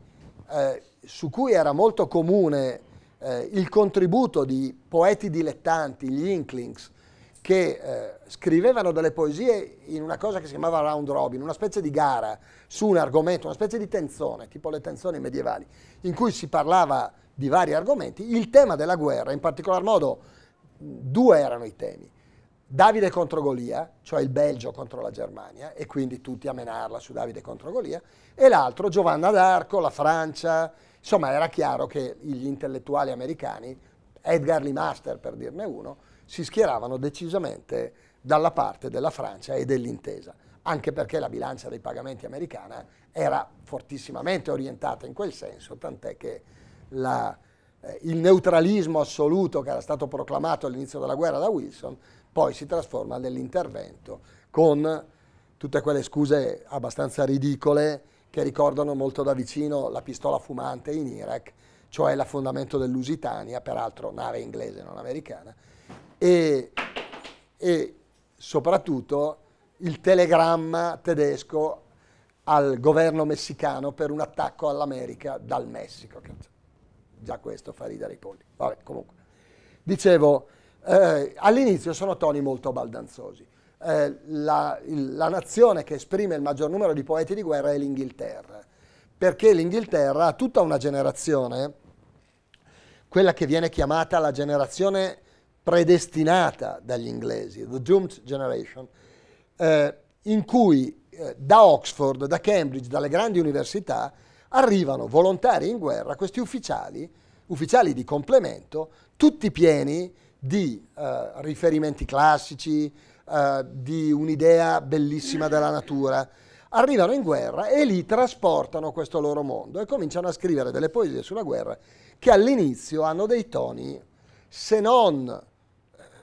Speaker 1: eh, su cui era molto comune eh, il contributo di poeti dilettanti, gli Inklings, che eh, scrivevano delle poesie in una cosa che si chiamava round robin, una specie di gara su un argomento, una specie di tenzone, tipo le tenzoni medievali, in cui si parlava di vari argomenti. Il tema della guerra, in particolar modo, due erano i temi. Davide contro Golia, cioè il Belgio contro la Germania, e quindi tutti a menarla su Davide contro Golia, e l'altro Giovanna d'Arco, la Francia, insomma era chiaro che gli intellettuali americani, Edgar Lee Master per dirne uno, si schieravano decisamente dalla parte della Francia e dell'intesa, anche perché la bilancia dei pagamenti americana era fortissimamente orientata in quel senso, tant'è che la, eh, il neutralismo assoluto che era stato proclamato all'inizio della guerra da Wilson poi si trasforma nell'intervento con tutte quelle scuse abbastanza ridicole che ricordano molto da vicino la pistola fumante in Iraq, cioè l'affondamento dell'Usitania, peraltro nave inglese non americana, e, e soprattutto il telegramma tedesco al governo messicano per un attacco all'America dal Messico. Già questo fa ridere i polli. Vabbè, comunque. Dicevo, eh, all'inizio sono toni molto baldanzosi. Eh, la, il, la, nazione che esprime il maggior numero di poeti di guerra è l'Inghilterra, perché l'Inghilterra ha tutta una generazione, quella che viene chiamata la generazione predestinata dagli inglesi, The Doomed Generation, eh, in cui eh, da Oxford, da Cambridge, dalle grandi università arrivano volontari in guerra, questi ufficiali, ufficiali di complemento, tutti pieni di eh, riferimenti classici, eh, di un'idea bellissima della natura. Arrivano in guerra e lì trasportano questo loro mondo e cominciano a scrivere delle poesie sulla guerra che all'inizio hanno dei toni se non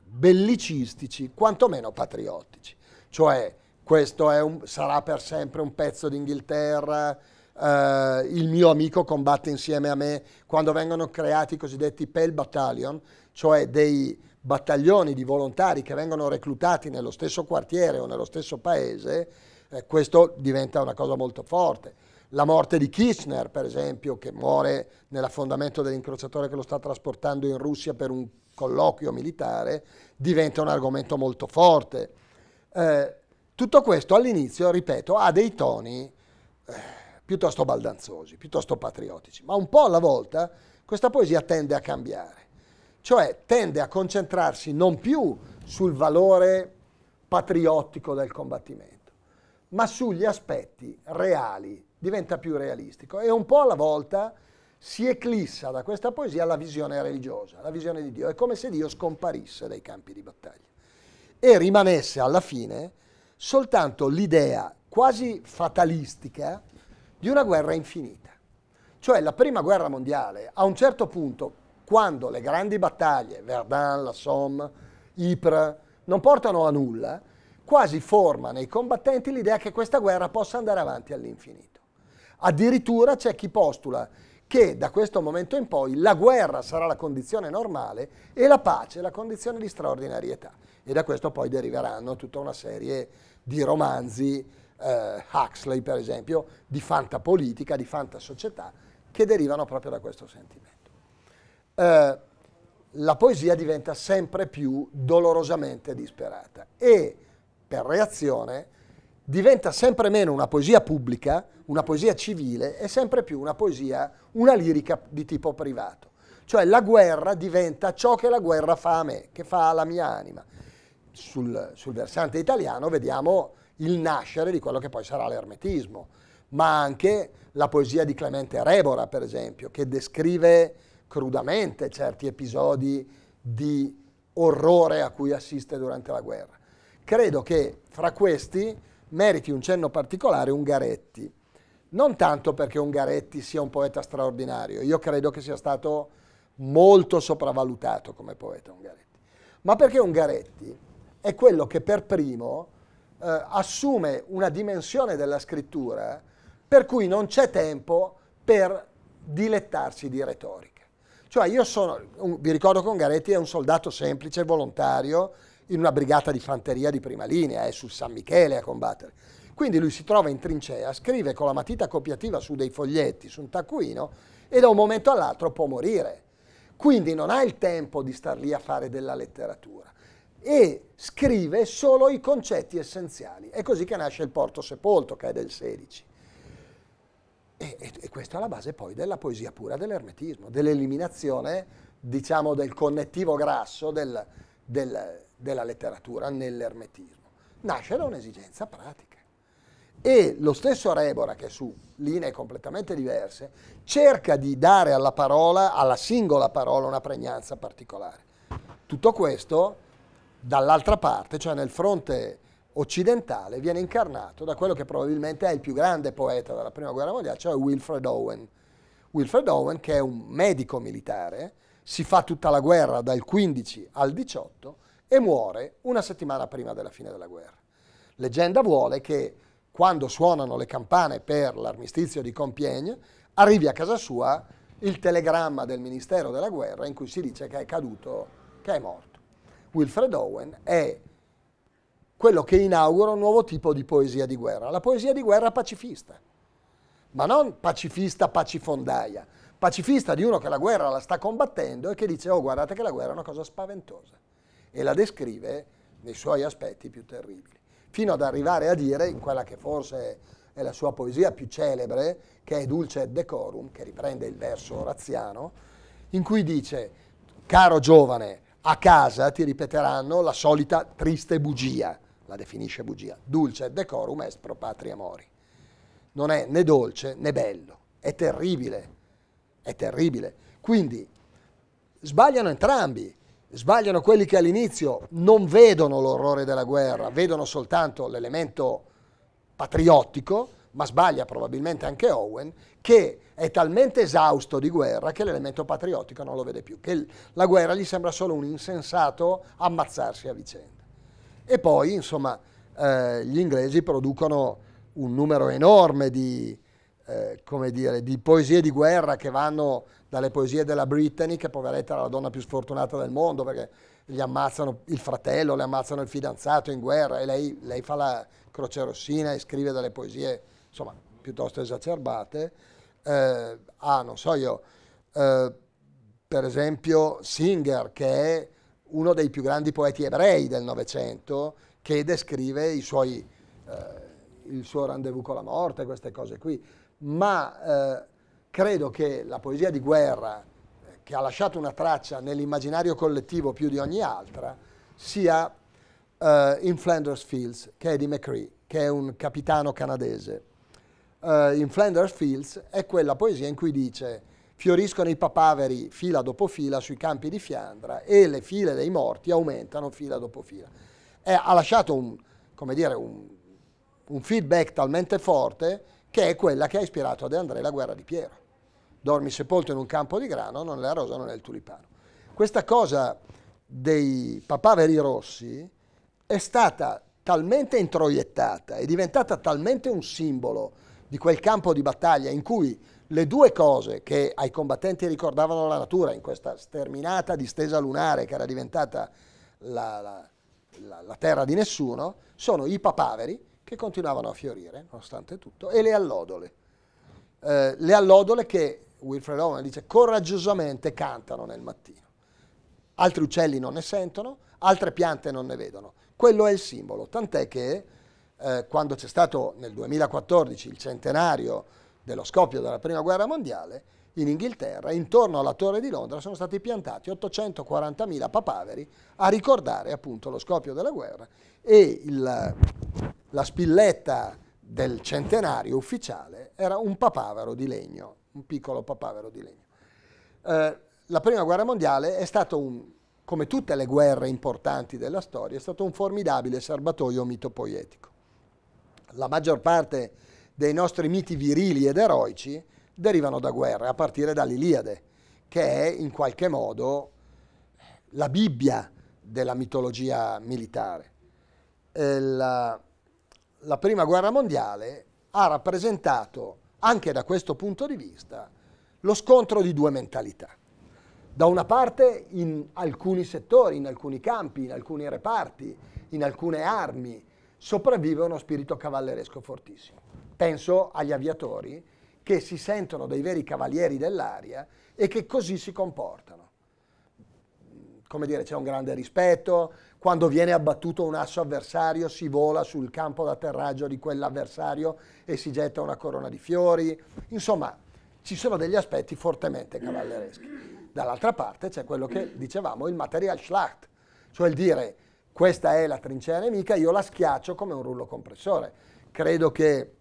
Speaker 1: bellicistici, quantomeno patriottici. Cioè, questo un, sarà per sempre un pezzo d'Inghilterra, eh, il mio amico combatte insieme a me, quando vengono creati i cosiddetti Pale Battalion, cioè dei battaglioni di volontari che vengono reclutati nello stesso quartiere o nello stesso paese, eh, questo diventa una cosa molto forte la morte di Kirchner, per esempio, che muore nell'affondamento dell'incrociatore che lo sta trasportando in Russia per un colloquio militare, diventa un argomento molto forte. Eh, tutto questo all'inizio, ripeto, ha dei toni eh, piuttosto baldanzosi, piuttosto patriottici, ma un po' alla volta questa poesia tende a cambiare, cioè tende a concentrarsi non più sul valore patriottico del combattimento, ma sugli aspetti reali diventa più realistico e un po' alla volta si eclissa da questa poesia la visione religiosa, la visione di Dio. È come se Dio scomparisse dai campi di battaglia e rimanesse alla fine soltanto l'idea quasi fatalistica di una guerra infinita. Cioè la prima guerra mondiale, a un certo punto, quando le grandi battaglie, Verdun, la Somme, Ypres, non portano a nulla, quasi forma nei combattenti l'idea che questa guerra possa andare avanti all'infinito. Addirittura c'è chi postula che da questo momento in poi la guerra sarà la condizione normale e la pace la condizione di straordinarietà. E da questo poi deriveranno tutta una serie di romanzi, eh, Huxley per esempio, di fantapolitica, di fantasocietà, che derivano proprio da questo sentimento. Eh, la poesia diventa sempre più dolorosamente disperata e per reazione diventa sempre meno una poesia pubblica una poesia civile è sempre più una poesia, una lirica di tipo privato. Cioè la guerra diventa ciò che la guerra fa a me, che fa alla mia anima. Sul, sul versante italiano vediamo il nascere di quello che poi sarà l'ermetismo, ma anche la poesia di Clemente Rebora, per esempio, che descrive crudamente certi episodi di orrore a cui assiste durante la guerra. Credo che fra questi meriti un cenno particolare Ungaretti, non tanto perché Ungaretti sia un poeta straordinario, io credo che sia stato molto sopravvalutato come poeta Ungaretti, ma perché Ungaretti è quello che per primo eh, assume una dimensione della scrittura per cui non c'è tempo per dilettarsi di retorica. Cioè io sono, un, vi ricordo che Ungaretti è un soldato semplice, volontario, in una brigata di fanteria di prima linea, è eh, sul San Michele a combattere quindi lui si trova in trincea, scrive con la matita copiativa su dei foglietti, su un taccuino, e da un momento all'altro può morire. Quindi non ha il tempo di star lì a fare della letteratura e scrive solo i concetti essenziali. È così che nasce il Porto Sepolto, che è del 16. E, e, e questa è la base poi della poesia pura dell'ermetismo, dell'eliminazione, diciamo, del connettivo grasso del, del, della letteratura nell'ermetismo. Nasce da un'esigenza pratica. E lo stesso Rebora, che è su linee completamente diverse, cerca di dare alla parola, alla singola parola, una pregnanza particolare. Tutto questo dall'altra parte, cioè nel fronte occidentale, viene incarnato da quello che probabilmente è il più grande poeta della Prima Guerra Mondiale, cioè Wilfred Owen. Wilfred Owen, che è un medico militare, si fa tutta la guerra dal 15 al 18 e muore una settimana prima della fine della guerra. Leggenda vuole che quando suonano le campane per l'armistizio di Compiègne, arrivi a casa sua il telegramma del Ministero della Guerra in cui si dice che è caduto, che è morto. Wilfred Owen è quello che inaugura un nuovo tipo di poesia di guerra, la poesia di guerra pacifista, ma non pacifista pacifondaia, pacifista di uno che la guerra la sta combattendo e che dice oh guardate che la guerra è una cosa spaventosa e la descrive nei suoi aspetti più terribili fino ad arrivare a dire, in quella che forse è la sua poesia più celebre, che è Dulce Decorum, che riprende il verso oraziano, in cui dice, caro giovane, a casa ti ripeteranno la solita triste bugia, la definisce bugia, Dulce Decorum est pro patria mori. Non è né dolce né bello, è terribile, è terribile. Quindi sbagliano entrambi, Sbagliano quelli che all'inizio non vedono l'orrore della guerra, vedono soltanto l'elemento patriottico, ma sbaglia probabilmente anche Owen, che è talmente esausto di guerra che l'elemento patriottico non lo vede più, che la guerra gli sembra solo un insensato ammazzarsi a vicenda. E poi, insomma, eh, gli inglesi producono un numero enorme di, eh, dire, di poesie di guerra che vanno dalle poesie della Brittany, che poveretta era la donna più sfortunata del mondo, perché gli ammazzano il fratello, le ammazzano il fidanzato in guerra, e lei, lei fa la croce rossina e scrive delle poesie, insomma, piuttosto esacerbate. Eh, ah, non so io, eh, per esempio Singer, che è uno dei più grandi poeti ebrei del Novecento, che descrive suoi, eh, il suo rendezvous con la morte, queste cose qui. Ma eh, credo che la poesia di guerra, eh, che ha lasciato una traccia nell'immaginario collettivo più di ogni altra, sia uh, In Flanders Fields, che è di McCree, che è un capitano canadese. Uh, in Flanders Fields è quella poesia in cui dice fioriscono i papaveri fila dopo fila sui campi di Fiandra e le file dei morti aumentano fila dopo fila. E ha lasciato un, dire, un, un feedback talmente forte che è quella che ha ispirato ad André la guerra di Piero dormi sepolto in un campo di grano, non è la rosa, non è il tulipano. Questa cosa dei papaveri rossi è stata talmente introiettata, è diventata talmente un simbolo di quel campo di battaglia in cui le due cose che ai combattenti ricordavano la natura in questa sterminata distesa lunare che era diventata la, la, la, la terra di nessuno, sono i papaveri che continuavano a fiorire, nonostante tutto, e le allodole. Eh, le allodole che Wilfred Owen dice coraggiosamente cantano nel mattino. Altri uccelli non ne sentono, altre piante non ne vedono. Quello è il simbolo, tant'è che eh, quando c'è stato nel 2014 il centenario dello scoppio della Prima Guerra Mondiale, in Inghilterra, intorno alla Torre di Londra, sono stati piantati 840.000 papaveri a ricordare appunto lo scoppio della guerra e il, la spilletta del centenario ufficiale era un papavero di legno un piccolo papavero di legno. Eh, la prima guerra mondiale è stato un, come tutte le guerre importanti della storia, è stato un formidabile serbatoio mitopoietico. La maggior parte dei nostri miti virili ed eroici derivano da guerre, a partire dall'Iliade, che è in qualche modo la Bibbia della mitologia militare. Eh, la, la, prima guerra mondiale ha rappresentato anche da questo punto di vista, lo scontro di due mentalità. Da una parte in alcuni settori, in alcuni campi, in alcuni reparti, in alcune armi, sopravvive uno spirito cavalleresco fortissimo. Penso agli aviatori che si sentono dei veri cavalieri dell'aria e che così si comportano. Come dire, c'è un grande rispetto, quando viene abbattuto un asso avversario si vola sul campo d'atterraggio di quell'avversario e si getta una corona di fiori. Insomma, ci sono degli aspetti fortemente cavallereschi. Dall'altra parte c'è quello che dicevamo, il material schlacht, cioè il dire questa è la trincea nemica, io la schiaccio come un rullo compressore. Credo che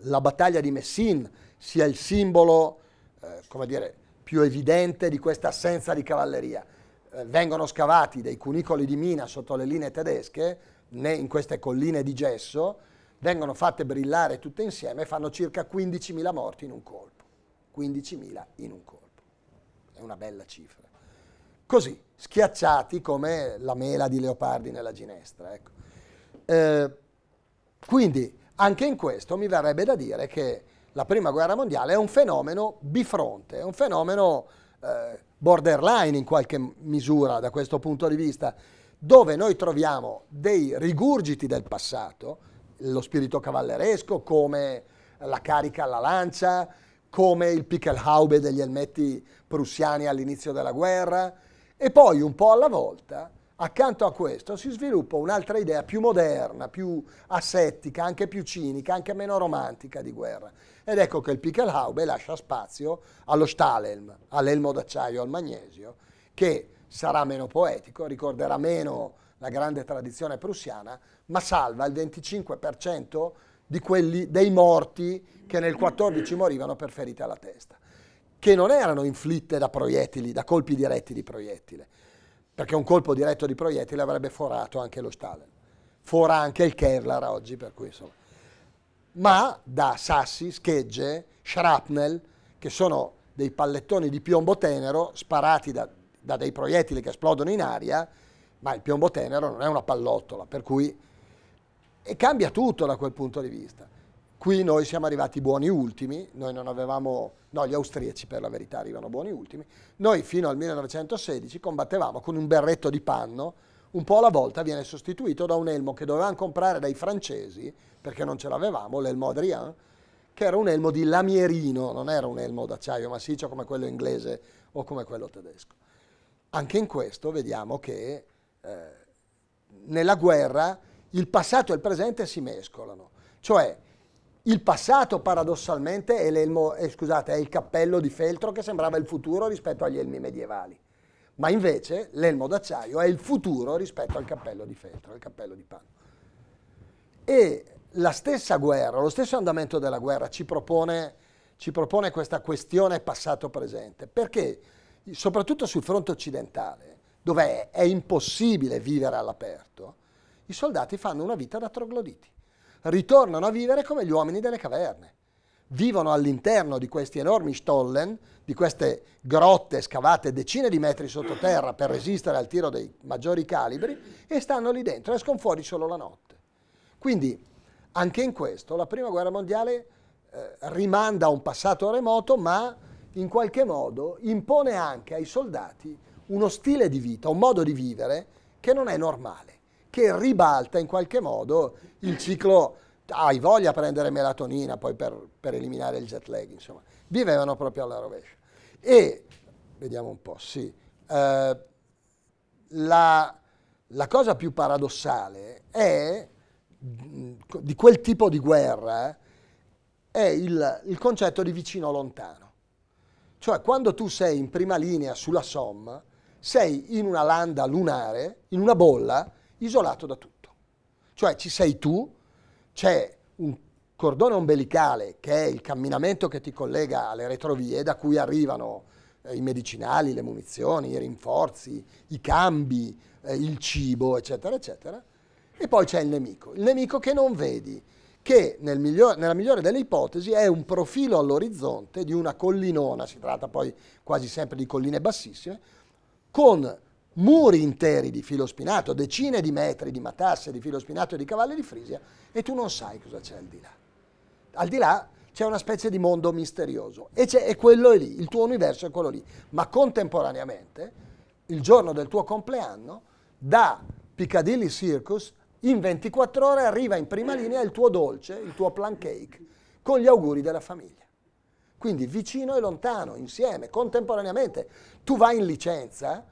Speaker 1: la battaglia di Messines sia il simbolo, eh, come dire, più evidente di questa assenza di cavalleria. Eh, vengono scavati dei cunicoli di mina sotto le linee tedesche, né in queste colline di gesso, vengono fatte brillare tutte insieme e fanno circa 15.000 morti in un colpo. 15.000 in un colpo. È una bella cifra. Così, schiacciati come la mela di leopardi nella ginestra. Ecco. Eh, quindi, anche in questo mi verrebbe da dire che la Prima Guerra Mondiale è un fenomeno bifronte, è un fenomeno eh, borderline in qualche misura da questo punto di vista, dove noi troviamo dei rigurgiti del passato, lo spirito cavalleresco come la carica alla lancia, come il Pickelhaube degli elmetti prussiani all'inizio della guerra e poi un po' alla volta accanto a questo si sviluppa un'altra idea più moderna, più asettica, anche più cinica, anche meno romantica di guerra. Ed ecco che il Pickelhaube lascia spazio allo Stahlhelm, all'elmo d'acciaio, al magnesio, che sarà meno poetico, ricorderà meno la grande tradizione prussiana, ma salva il 25% di quelli, dei morti che nel 14 morivano per ferite alla testa, che non erano inflitte da proiettili, da colpi diretti di proiettile, perché un colpo diretto di proiettile avrebbe forato anche lo Stalin, fora anche il Kevlar oggi, per cui insomma ma da sassi, schegge, shrapnel, che sono dei pallettoni di piombo tenero sparati da, da dei proiettili che esplodono in aria, ma il piombo tenero non è una pallottola, per cui e cambia tutto da quel punto di vista. Qui noi siamo arrivati buoni ultimi, noi non avevamo, no gli austriaci per la verità arrivano buoni ultimi, noi fino al 1916 combattevamo con un berretto di panno un po' alla volta viene sostituito da un elmo che dovevamo comprare dai francesi, perché non ce l'avevamo, l'elmo Adrien, che era un elmo di lamierino, non era un elmo d'acciaio massiccio come quello inglese o come quello tedesco. Anche in questo vediamo che eh, nella guerra il passato e il presente si mescolano, cioè il passato paradossalmente è, eh, scusate, è il cappello di feltro che sembrava il futuro rispetto agli elmi medievali ma invece l'elmo d'acciaio è il futuro rispetto al cappello di feltro, al cappello di panno. E la stessa guerra, lo stesso andamento della guerra ci propone, ci propone questa questione passato-presente, perché soprattutto sul fronte occidentale, dove è impossibile vivere all'aperto, i soldati fanno una vita da trogloditi, ritornano a vivere come gli uomini delle caverne vivono all'interno di questi enormi stollen, di queste grotte scavate decine di metri sottoterra per resistere al tiro dei maggiori calibri e stanno lì dentro, escono fuori solo la notte. Quindi anche in questo la Prima Guerra Mondiale eh, rimanda a un passato remoto, ma in qualche modo impone anche ai soldati uno stile di vita, un modo di vivere che non è normale, che ribalta in qualche modo il ciclo hai voglia a prendere melatonina poi per, per eliminare il jet lag, insomma. Vivevano proprio alla rovescia. E, vediamo un po', sì, eh, la, la cosa più paradossale è, di quel tipo di guerra, è il, il concetto di vicino lontano. Cioè, quando tu sei in prima linea sulla Somme, sei in una landa lunare, in una bolla, isolato da tutto. Cioè, ci sei tu, c'è un cordone ombelicale che è il camminamento che ti collega alle retrovie da cui arrivano eh, i medicinali, le munizioni, i rinforzi, i cambi, eh, il cibo, eccetera, eccetera. E poi c'è il nemico, il nemico che non vedi, che nel migliore, nella migliore delle ipotesi è un profilo all'orizzonte di una collinona, si tratta poi quasi sempre di colline bassissime, con muri interi di filo spinato, decine di metri di matasse di filo spinato e di cavalli di Frisia e tu non sai cosa c'è al di là. Al di là c'è una specie di mondo misterioso e, e quello è lì, il tuo universo è quello lì, ma contemporaneamente, il giorno del tuo compleanno, da Piccadilly Circus in 24 ore arriva in prima linea il tuo dolce, il tuo plum cake, con gli auguri della famiglia. Quindi vicino e lontano, insieme, contemporaneamente. Tu vai in licenza,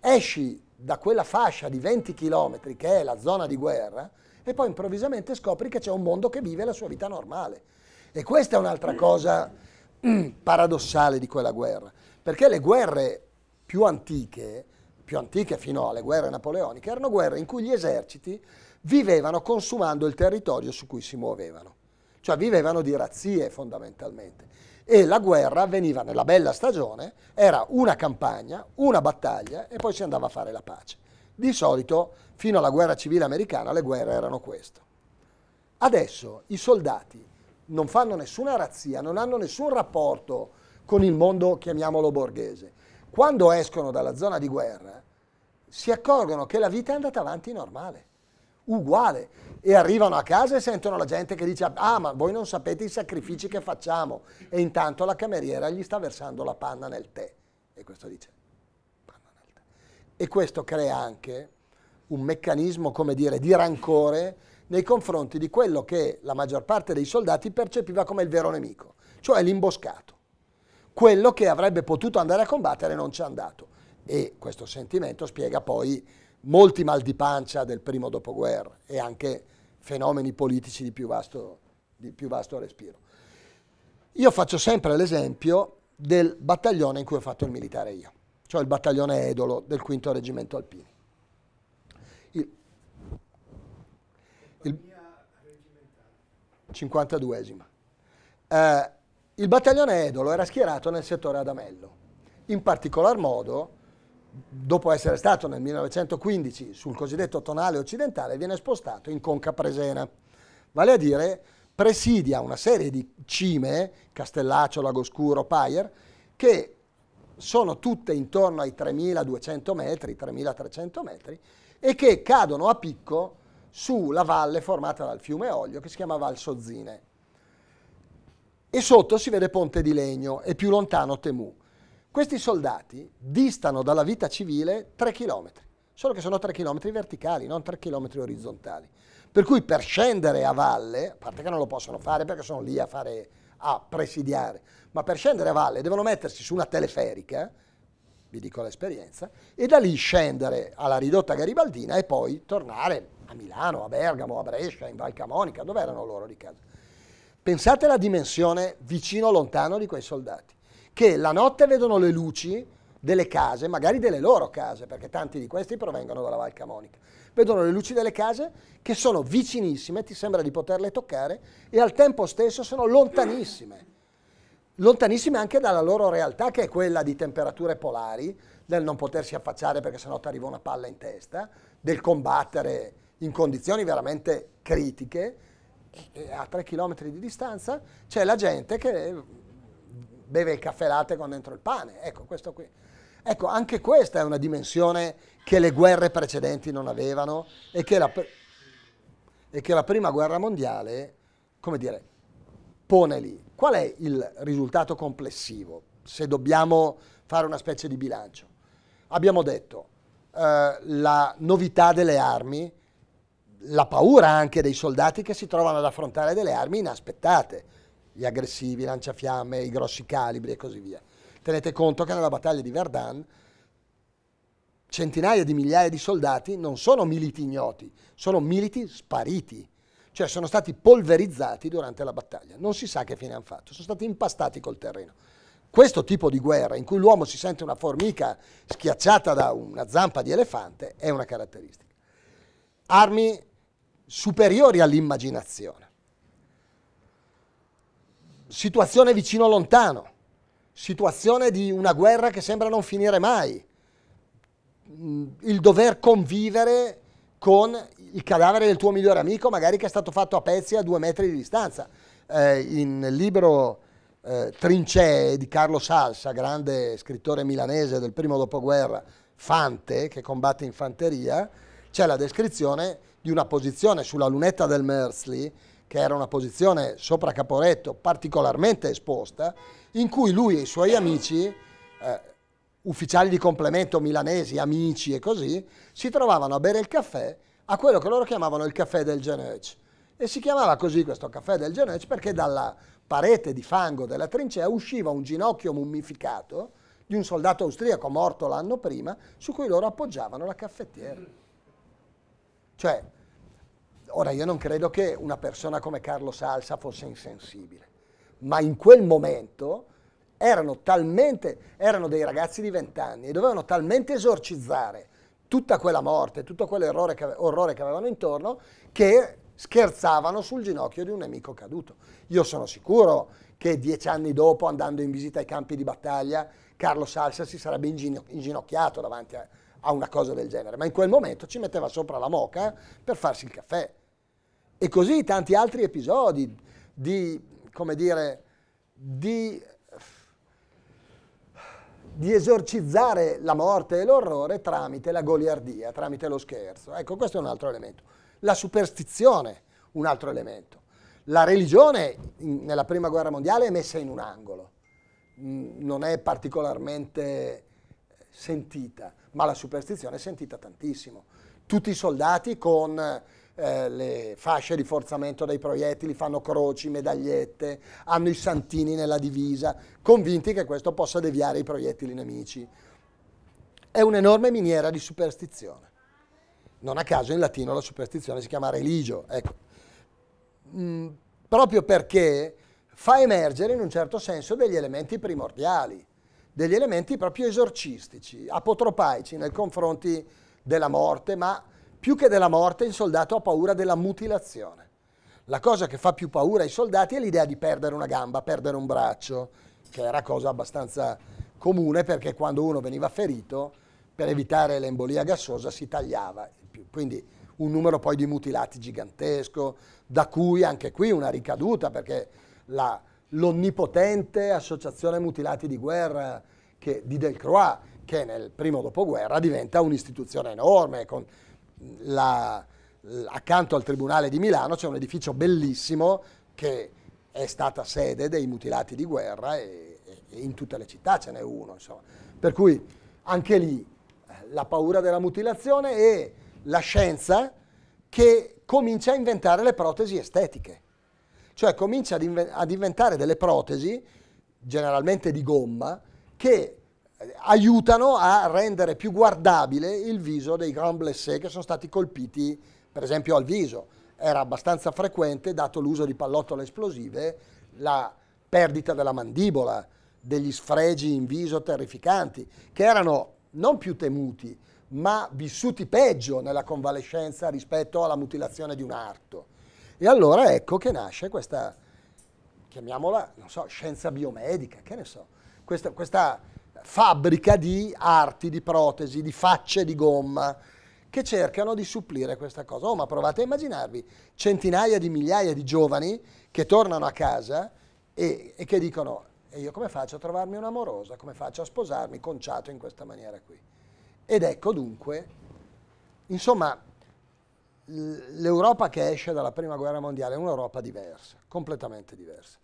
Speaker 1: esci da quella fascia di 20 km che è la zona di guerra e poi improvvisamente scopri che c'è un mondo che vive la sua vita normale. E questa è un'altra mm. cosa mm, paradossale di quella guerra, perché le guerre più antiche, più antiche fino alle guerre napoleoniche, erano guerre in cui gli eserciti vivevano consumando il territorio su cui si muovevano, cioè vivevano di razzie fondamentalmente e la guerra avveniva nella bella stagione, era una campagna, una battaglia e poi si andava a fare la pace. Di solito, fino alla guerra civile americana, le guerre erano questo. Adesso i soldati non fanno nessuna razzia, non hanno nessun rapporto con il mondo, chiamiamolo borghese. Quando escono dalla zona di guerra, si accorgono che la vita è andata avanti normale, uguale e arrivano a casa e sentono la gente che dice ah ma voi non sapete i sacrifici che facciamo e intanto la cameriera gli sta versando la panna nel tè e questo dice panna nel tè e questo crea anche un meccanismo come dire di rancore nei confronti di quello che la maggior parte dei soldati percepiva come il vero nemico cioè l'imboscato quello che avrebbe potuto andare a combattere non ci è andato e questo sentimento spiega poi molti mal di pancia del primo dopoguerra e anche fenomeni politici di più vasto, di più vasto respiro. Io faccio sempre l'esempio del battaglione in cui ho fatto il militare io, cioè il battaglione Edolo del 5 Reggimento Alpini. Il, il 52esima. Eh, il battaglione Edolo era schierato nel settore Adamello, in particolar modo dopo essere stato nel 1915 sul cosiddetto tonale occidentale, viene spostato in Conca Presena, vale a dire presidia una serie di cime, Castellaccio, Lagoscuro, Paier, che sono tutte intorno ai 3.200 metri, 3.300 metri, e che cadono a picco sulla valle formata dal fiume Olio, che si chiama Val Sozzine. E sotto si vede Ponte di Legno e più lontano Temù. Questi soldati distano dalla vita civile 3 km, solo che sono 3 km verticali, non 3 km orizzontali. Per cui per scendere a valle, a parte che non lo possono fare perché sono lì a, fare, a presidiare, ma per scendere a valle devono mettersi su una teleferica, vi dico l'esperienza, e da lì scendere alla ridotta garibaldina e poi tornare a Milano, a Bergamo, a Brescia, in Val Camonica, dove erano loro di casa. Pensate alla dimensione vicino-lontano di quei soldati che la notte vedono le luci delle case, magari delle loro case, perché tanti di questi provengono dalla Val Camonica. Vedono le luci delle case che sono vicinissime, ti sembra di poterle toccare, e al tempo stesso sono lontanissime. Lontanissime anche dalla loro realtà, che è quella di temperature polari, del non potersi affacciare perché sennò ti arriva una palla in testa, del combattere in condizioni veramente critiche, eh, a tre chilometri di distanza, c'è la gente che beve il caffè latte con dentro il pane, ecco questo qui. Ecco, anche questa è una dimensione che le guerre precedenti non avevano e che la, e che la prima guerra mondiale, come dire, pone lì. Qual è il risultato complessivo se dobbiamo fare una specie di bilancio? Abbiamo detto eh, la novità delle armi, la paura anche dei soldati che si trovano ad affrontare delle armi inaspettate gli aggressivi, i lanciafiamme, i grossi calibri e così via. Tenete conto che nella battaglia di Verdun centinaia di migliaia di soldati non sono militi ignoti, sono militi spariti, cioè sono stati polverizzati durante la battaglia. Non si sa che fine hanno fatto, sono stati impastati col terreno. Questo tipo di guerra in cui l'uomo si sente una formica schiacciata da una zampa di elefante è una caratteristica. Armi superiori all'immaginazione situazione vicino lontano, situazione di una guerra che sembra non finire mai, mm, il dover convivere con il cadavere del tuo migliore amico, magari che è stato fatto a pezzi a due metri di distanza. Eh, in libro eh, Trincee di Carlo Salsa, grande scrittore milanese del primo dopoguerra, Fante, che combatte in fanteria, c'è la descrizione di una posizione sulla lunetta del Mersley che era una posizione sopra Caporetto particolarmente esposta, in cui lui e i suoi amici, eh, ufficiali di complemento milanesi, amici e così, si trovavano a bere il caffè a quello che loro chiamavano il caffè del Genève. E si chiamava così questo caffè del Genève perché dalla parete di fango della trincea usciva un ginocchio mummificato di un soldato austriaco morto l'anno prima, su cui loro appoggiavano la caffettiera. Cioè, Ora, io non credo che una persona come Carlo Salsa fosse insensibile, ma in quel momento erano talmente, erano dei ragazzi di vent'anni e dovevano talmente esorcizzare tutta quella morte, tutto quell'orrore che, che avevano intorno, che scherzavano sul ginocchio di un nemico caduto. Io sono sicuro che dieci anni dopo, andando in visita ai campi di battaglia, Carlo Salsa si sarebbe inginocchiato davanti a, a una cosa del genere, ma in quel momento ci metteva sopra la moca per farsi il caffè. E così tanti altri episodi di, come dire, di, di esorcizzare la morte e l'orrore tramite la goliardia, tramite lo scherzo. Ecco, questo è un altro elemento. La superstizione, un altro elemento. La religione in, nella Prima Guerra Mondiale è messa in un angolo, mm, non è particolarmente eh, sentita ma la superstizione è sentita tantissimo. Tutti i soldati con eh, le fasce di forzamento dei proiettili fanno croci, medagliette, hanno i santini nella divisa, convinti che questo possa deviare i proiettili nemici. È un'enorme miniera di superstizione. Non a caso in latino la superstizione si chiama religio, ecco. mm, proprio perché fa emergere in un certo senso degli elementi primordiali degli elementi proprio esorcistici, apotropaici nei confronti della morte, ma più che della morte il soldato ha paura della mutilazione. La cosa che fa più paura ai soldati è l'idea di perdere una gamba, perdere un braccio, che era cosa abbastanza comune perché quando uno veniva ferito, per evitare l'embolia gassosa, si tagliava. Quindi un numero poi di mutilati gigantesco, da cui anche qui una ricaduta, perché la, l'onnipotente associazione mutilati di guerra che, di Delcroix, che nel primo dopoguerra diventa un'istituzione enorme. La, accanto al Tribunale di Milano c'è un edificio bellissimo che è stata sede dei mutilati di guerra e, e in tutte le città ce n'è uno. Insomma. Per cui anche lì eh, la paura della mutilazione e la scienza che comincia a inventare le protesi estetiche. Cioè comincia ad, inven- ad inventare delle protesi, generalmente di gomma, che eh, aiutano a rendere più guardabile il viso dei grand blessé che sono stati colpiti per esempio al viso. Era abbastanza frequente, dato l'uso di pallottole esplosive, la perdita della mandibola, degli sfregi in viso terrificanti, che erano non più temuti, ma vissuti peggio nella convalescenza rispetto alla mutilazione di un arto. E allora ecco che nasce questa, chiamiamola, non so, scienza biomedica, che ne so, questa, questa fabbrica di arti, di protesi, di facce di gomma, che cercano di supplire questa cosa. Oh, ma provate a immaginarvi centinaia di migliaia di giovani che tornano a casa e, e che dicono, e io come faccio a trovarmi un'amorosa, come faccio a sposarmi conciato in questa maniera qui? Ed ecco dunque, insomma, l'Europa che esce dalla prima guerra mondiale è un'Europa diversa, completamente diversa.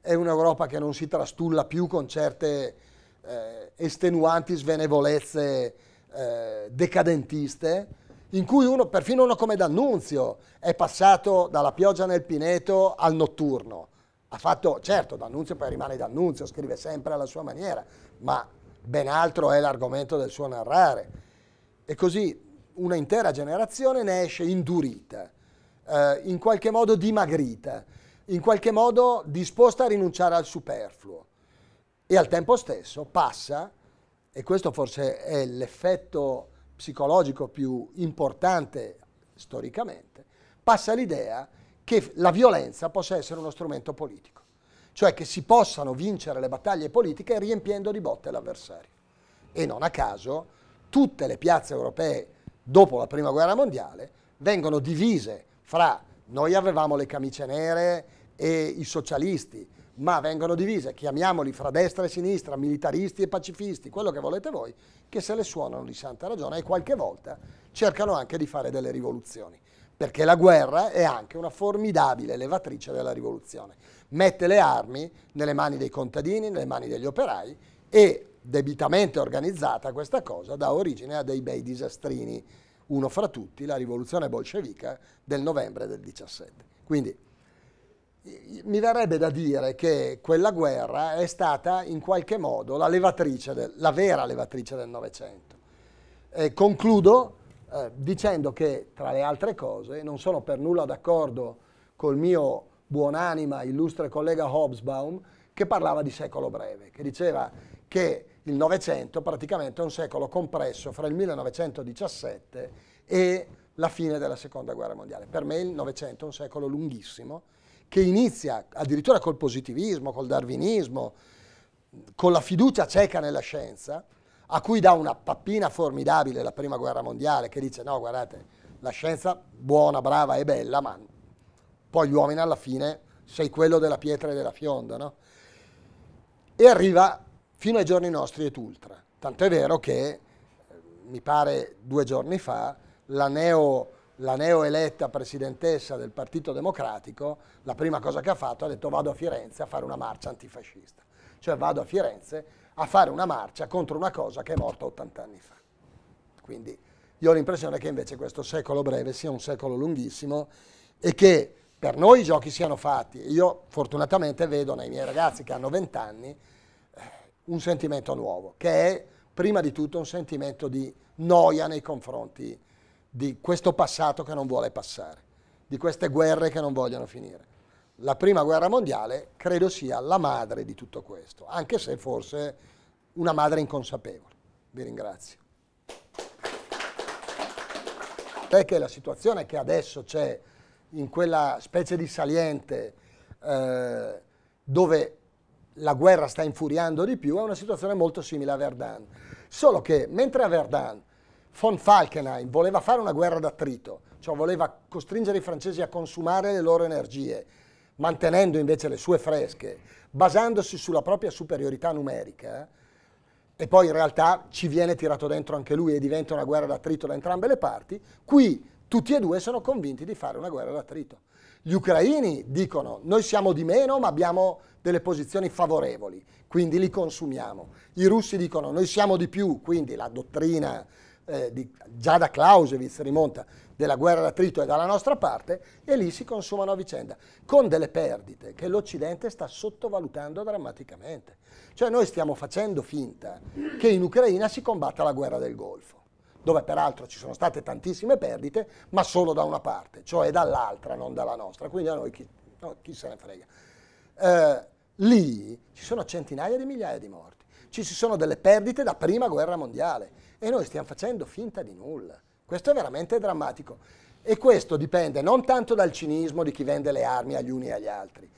Speaker 1: È un'Europa che non si trastulla più con certe eh, estenuanti svenevolezze eh, decadentiste, in cui uno, perfino uno come D'Annunzio, è passato dalla pioggia nel Pineto al notturno. Ha fatto, certo, D'Annunzio poi rimane D'Annunzio, scrive sempre alla sua maniera, ma ben altro è l'argomento del suo narrare. E così una intera generazione ne esce indurita, eh, in qualche modo dimagrita, in qualche modo disposta a rinunciare al superfluo e al tempo stesso passa, e questo forse è l'effetto psicologico più importante storicamente, passa l'idea che la violenza possa essere uno strumento politico, cioè che si possano vincere le battaglie politiche riempiendo di botte l'avversario. E non a caso tutte le piazze europee dopo la prima guerra mondiale, vengono divise fra noi avevamo le camicie nere e i socialisti, ma vengono divise, chiamiamoli fra destra e sinistra, militaristi e pacifisti, quello che volete voi, che se le suonano di santa ragione e qualche volta cercano anche di fare delle rivoluzioni, perché la guerra è anche una formidabile levatrice della rivoluzione. Mette le armi nelle mani dei contadini, nelle mani degli operai e debitamente organizzata questa cosa, dà origine a dei bei disastrini, uno fra tutti la rivoluzione bolscevica del novembre del 17. Quindi mi verrebbe da dire che quella guerra è stata in qualche modo la levatrice, del, la vera levatrice del Novecento. Eh, concludo eh, dicendo che, tra le altre cose, non sono per nulla d'accordo col mio buonanima illustre collega Hobsbawm che parlava di secolo breve, che diceva che il Novecento praticamente è un secolo compresso fra il 1917 e la fine della Seconda Guerra Mondiale. Per me il Novecento è un secolo lunghissimo che inizia addirittura col positivismo, col darwinismo, con la fiducia cieca nella scienza, a cui dà una pappina formidabile la Prima Guerra Mondiale, che dice no, guardate, la scienza buona, brava e bella, ma poi gli uomini alla fine sei quello della pietra e della fionda, no? E arriva fino ai giorni nostri è ultra. Tant'è vero che, eh, mi pare due giorni fa, la neo la neoeletta presidentessa del Partito Democratico, la prima cosa che ha fatto ha detto vado a Firenze a fare una marcia antifascista. Cioè vado a Firenze a fare una marcia contro una cosa che è morta 80 anni fa. Quindi io ho l'impressione che invece questo secolo breve sia un secolo lunghissimo e che per noi i giochi siano fatti. Io fortunatamente vedo nei miei ragazzi che hanno 20 anni un sentimento nuovo, che è prima di tutto un sentimento di noia nei confronti di questo passato che non vuole passare, di queste guerre che non vogliono finire. La prima guerra mondiale credo sia la madre di tutto questo, anche se forse una madre inconsapevole. Vi ringrazio. È che la situazione che adesso c'è in quella specie di saliente eh, dove la guerra sta infuriando di più, è una situazione molto simile a Verdun. Solo che mentre a Verdun von Falkenhayn voleva fare una guerra d'attrito, cioè voleva costringere i francesi a consumare le loro energie, mantenendo invece le sue fresche, basandosi sulla propria superiorità numerica, e poi in realtà ci viene tirato dentro anche lui e diventa una guerra d'attrito da entrambe le parti, qui tutti e due sono convinti di fare una guerra d'attrito. Gli ucraini dicono noi siamo di meno ma abbiamo delle posizioni favorevoli, quindi li consumiamo. I russi dicono noi siamo di più, quindi la dottrina eh, di, già da Clausewitz rimonta della guerra d'attrito è dalla nostra parte e lì si consumano a vicenda, con delle perdite che l'Occidente sta sottovalutando drammaticamente. Cioè noi stiamo facendo finta che in Ucraina si combatta la guerra del Golfo dove peraltro ci sono state tantissime perdite, ma solo da una parte, cioè dall'altra, non dalla nostra. Quindi a noi chi, no, chi se ne frega. Eh, lì ci sono centinaia di migliaia di morti, ci sono delle perdite da prima guerra mondiale e noi stiamo facendo finta di nulla. Questo è veramente drammatico. E questo dipende non tanto dal cinismo di chi vende le armi agli uni e agli altri,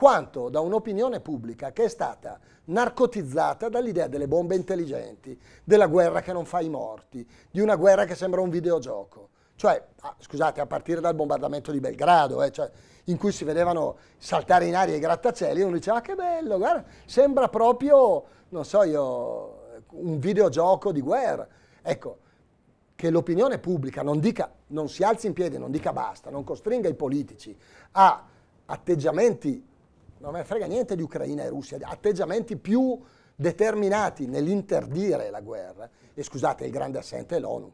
Speaker 1: quanto da un'opinione pubblica che è stata narcotizzata dall'idea delle bombe intelligenti, della guerra che non fa i morti, di una guerra che sembra un videogioco. Cioè, ah, scusate, a partire dal bombardamento di Belgrado, eh, cioè, in cui si vedevano saltare in aria i grattacieli, uno diceva, ah, che bello, guarda, sembra proprio, non so io, un videogioco di guerra. Ecco, che l'opinione pubblica non, dica, non si alzi in piedi, non dica basta, non costringa i politici a atteggiamenti non me frega niente di Ucraina e Russia, atteggiamenti più determinati nell'interdire la guerra. E scusate, il grande assente è l'ONU.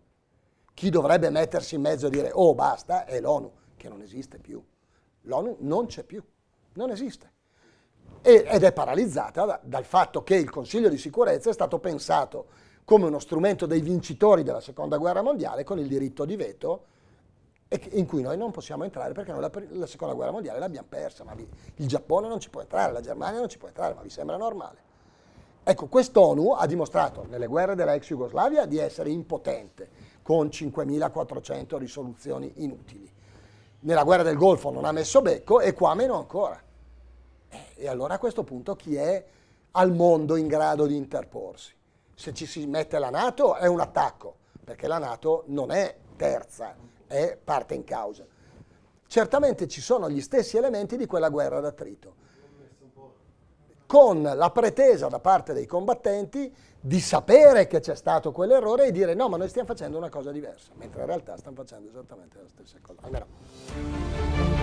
Speaker 1: Chi dovrebbe mettersi in mezzo e dire oh basta è l'ONU, che non esiste più. L'ONU non c'è più, non esiste. E, ed è paralizzata da, dal fatto che il Consiglio di sicurezza è stato pensato come uno strumento dei vincitori della seconda guerra mondiale con il diritto di veto e in cui noi non possiamo entrare perché la, la, seconda guerra mondiale l'abbiamo persa, ma vi, il Giappone non ci può entrare, la Germania non ci può entrare, ma vi sembra normale? Ecco, quest'ONU ha dimostrato nelle guerre della ex Jugoslavia di essere impotente, con 5.400 risoluzioni inutili. Nella guerra del Golfo non ha messo becco e qua meno ancora. Eh, e allora a questo punto chi è al mondo in grado di interporsi? Se ci si mette la Nato è un attacco, perché la Nato non è terza, è parte in causa. Certamente ci sono gli stessi elementi di quella guerra d'attrito, con la pretesa da parte dei combattenti di sapere che c'è stato quell'errore e dire no, ma noi stiamo facendo una cosa diversa, mentre in realtà stanno facendo esattamente la stessa cosa. Allora.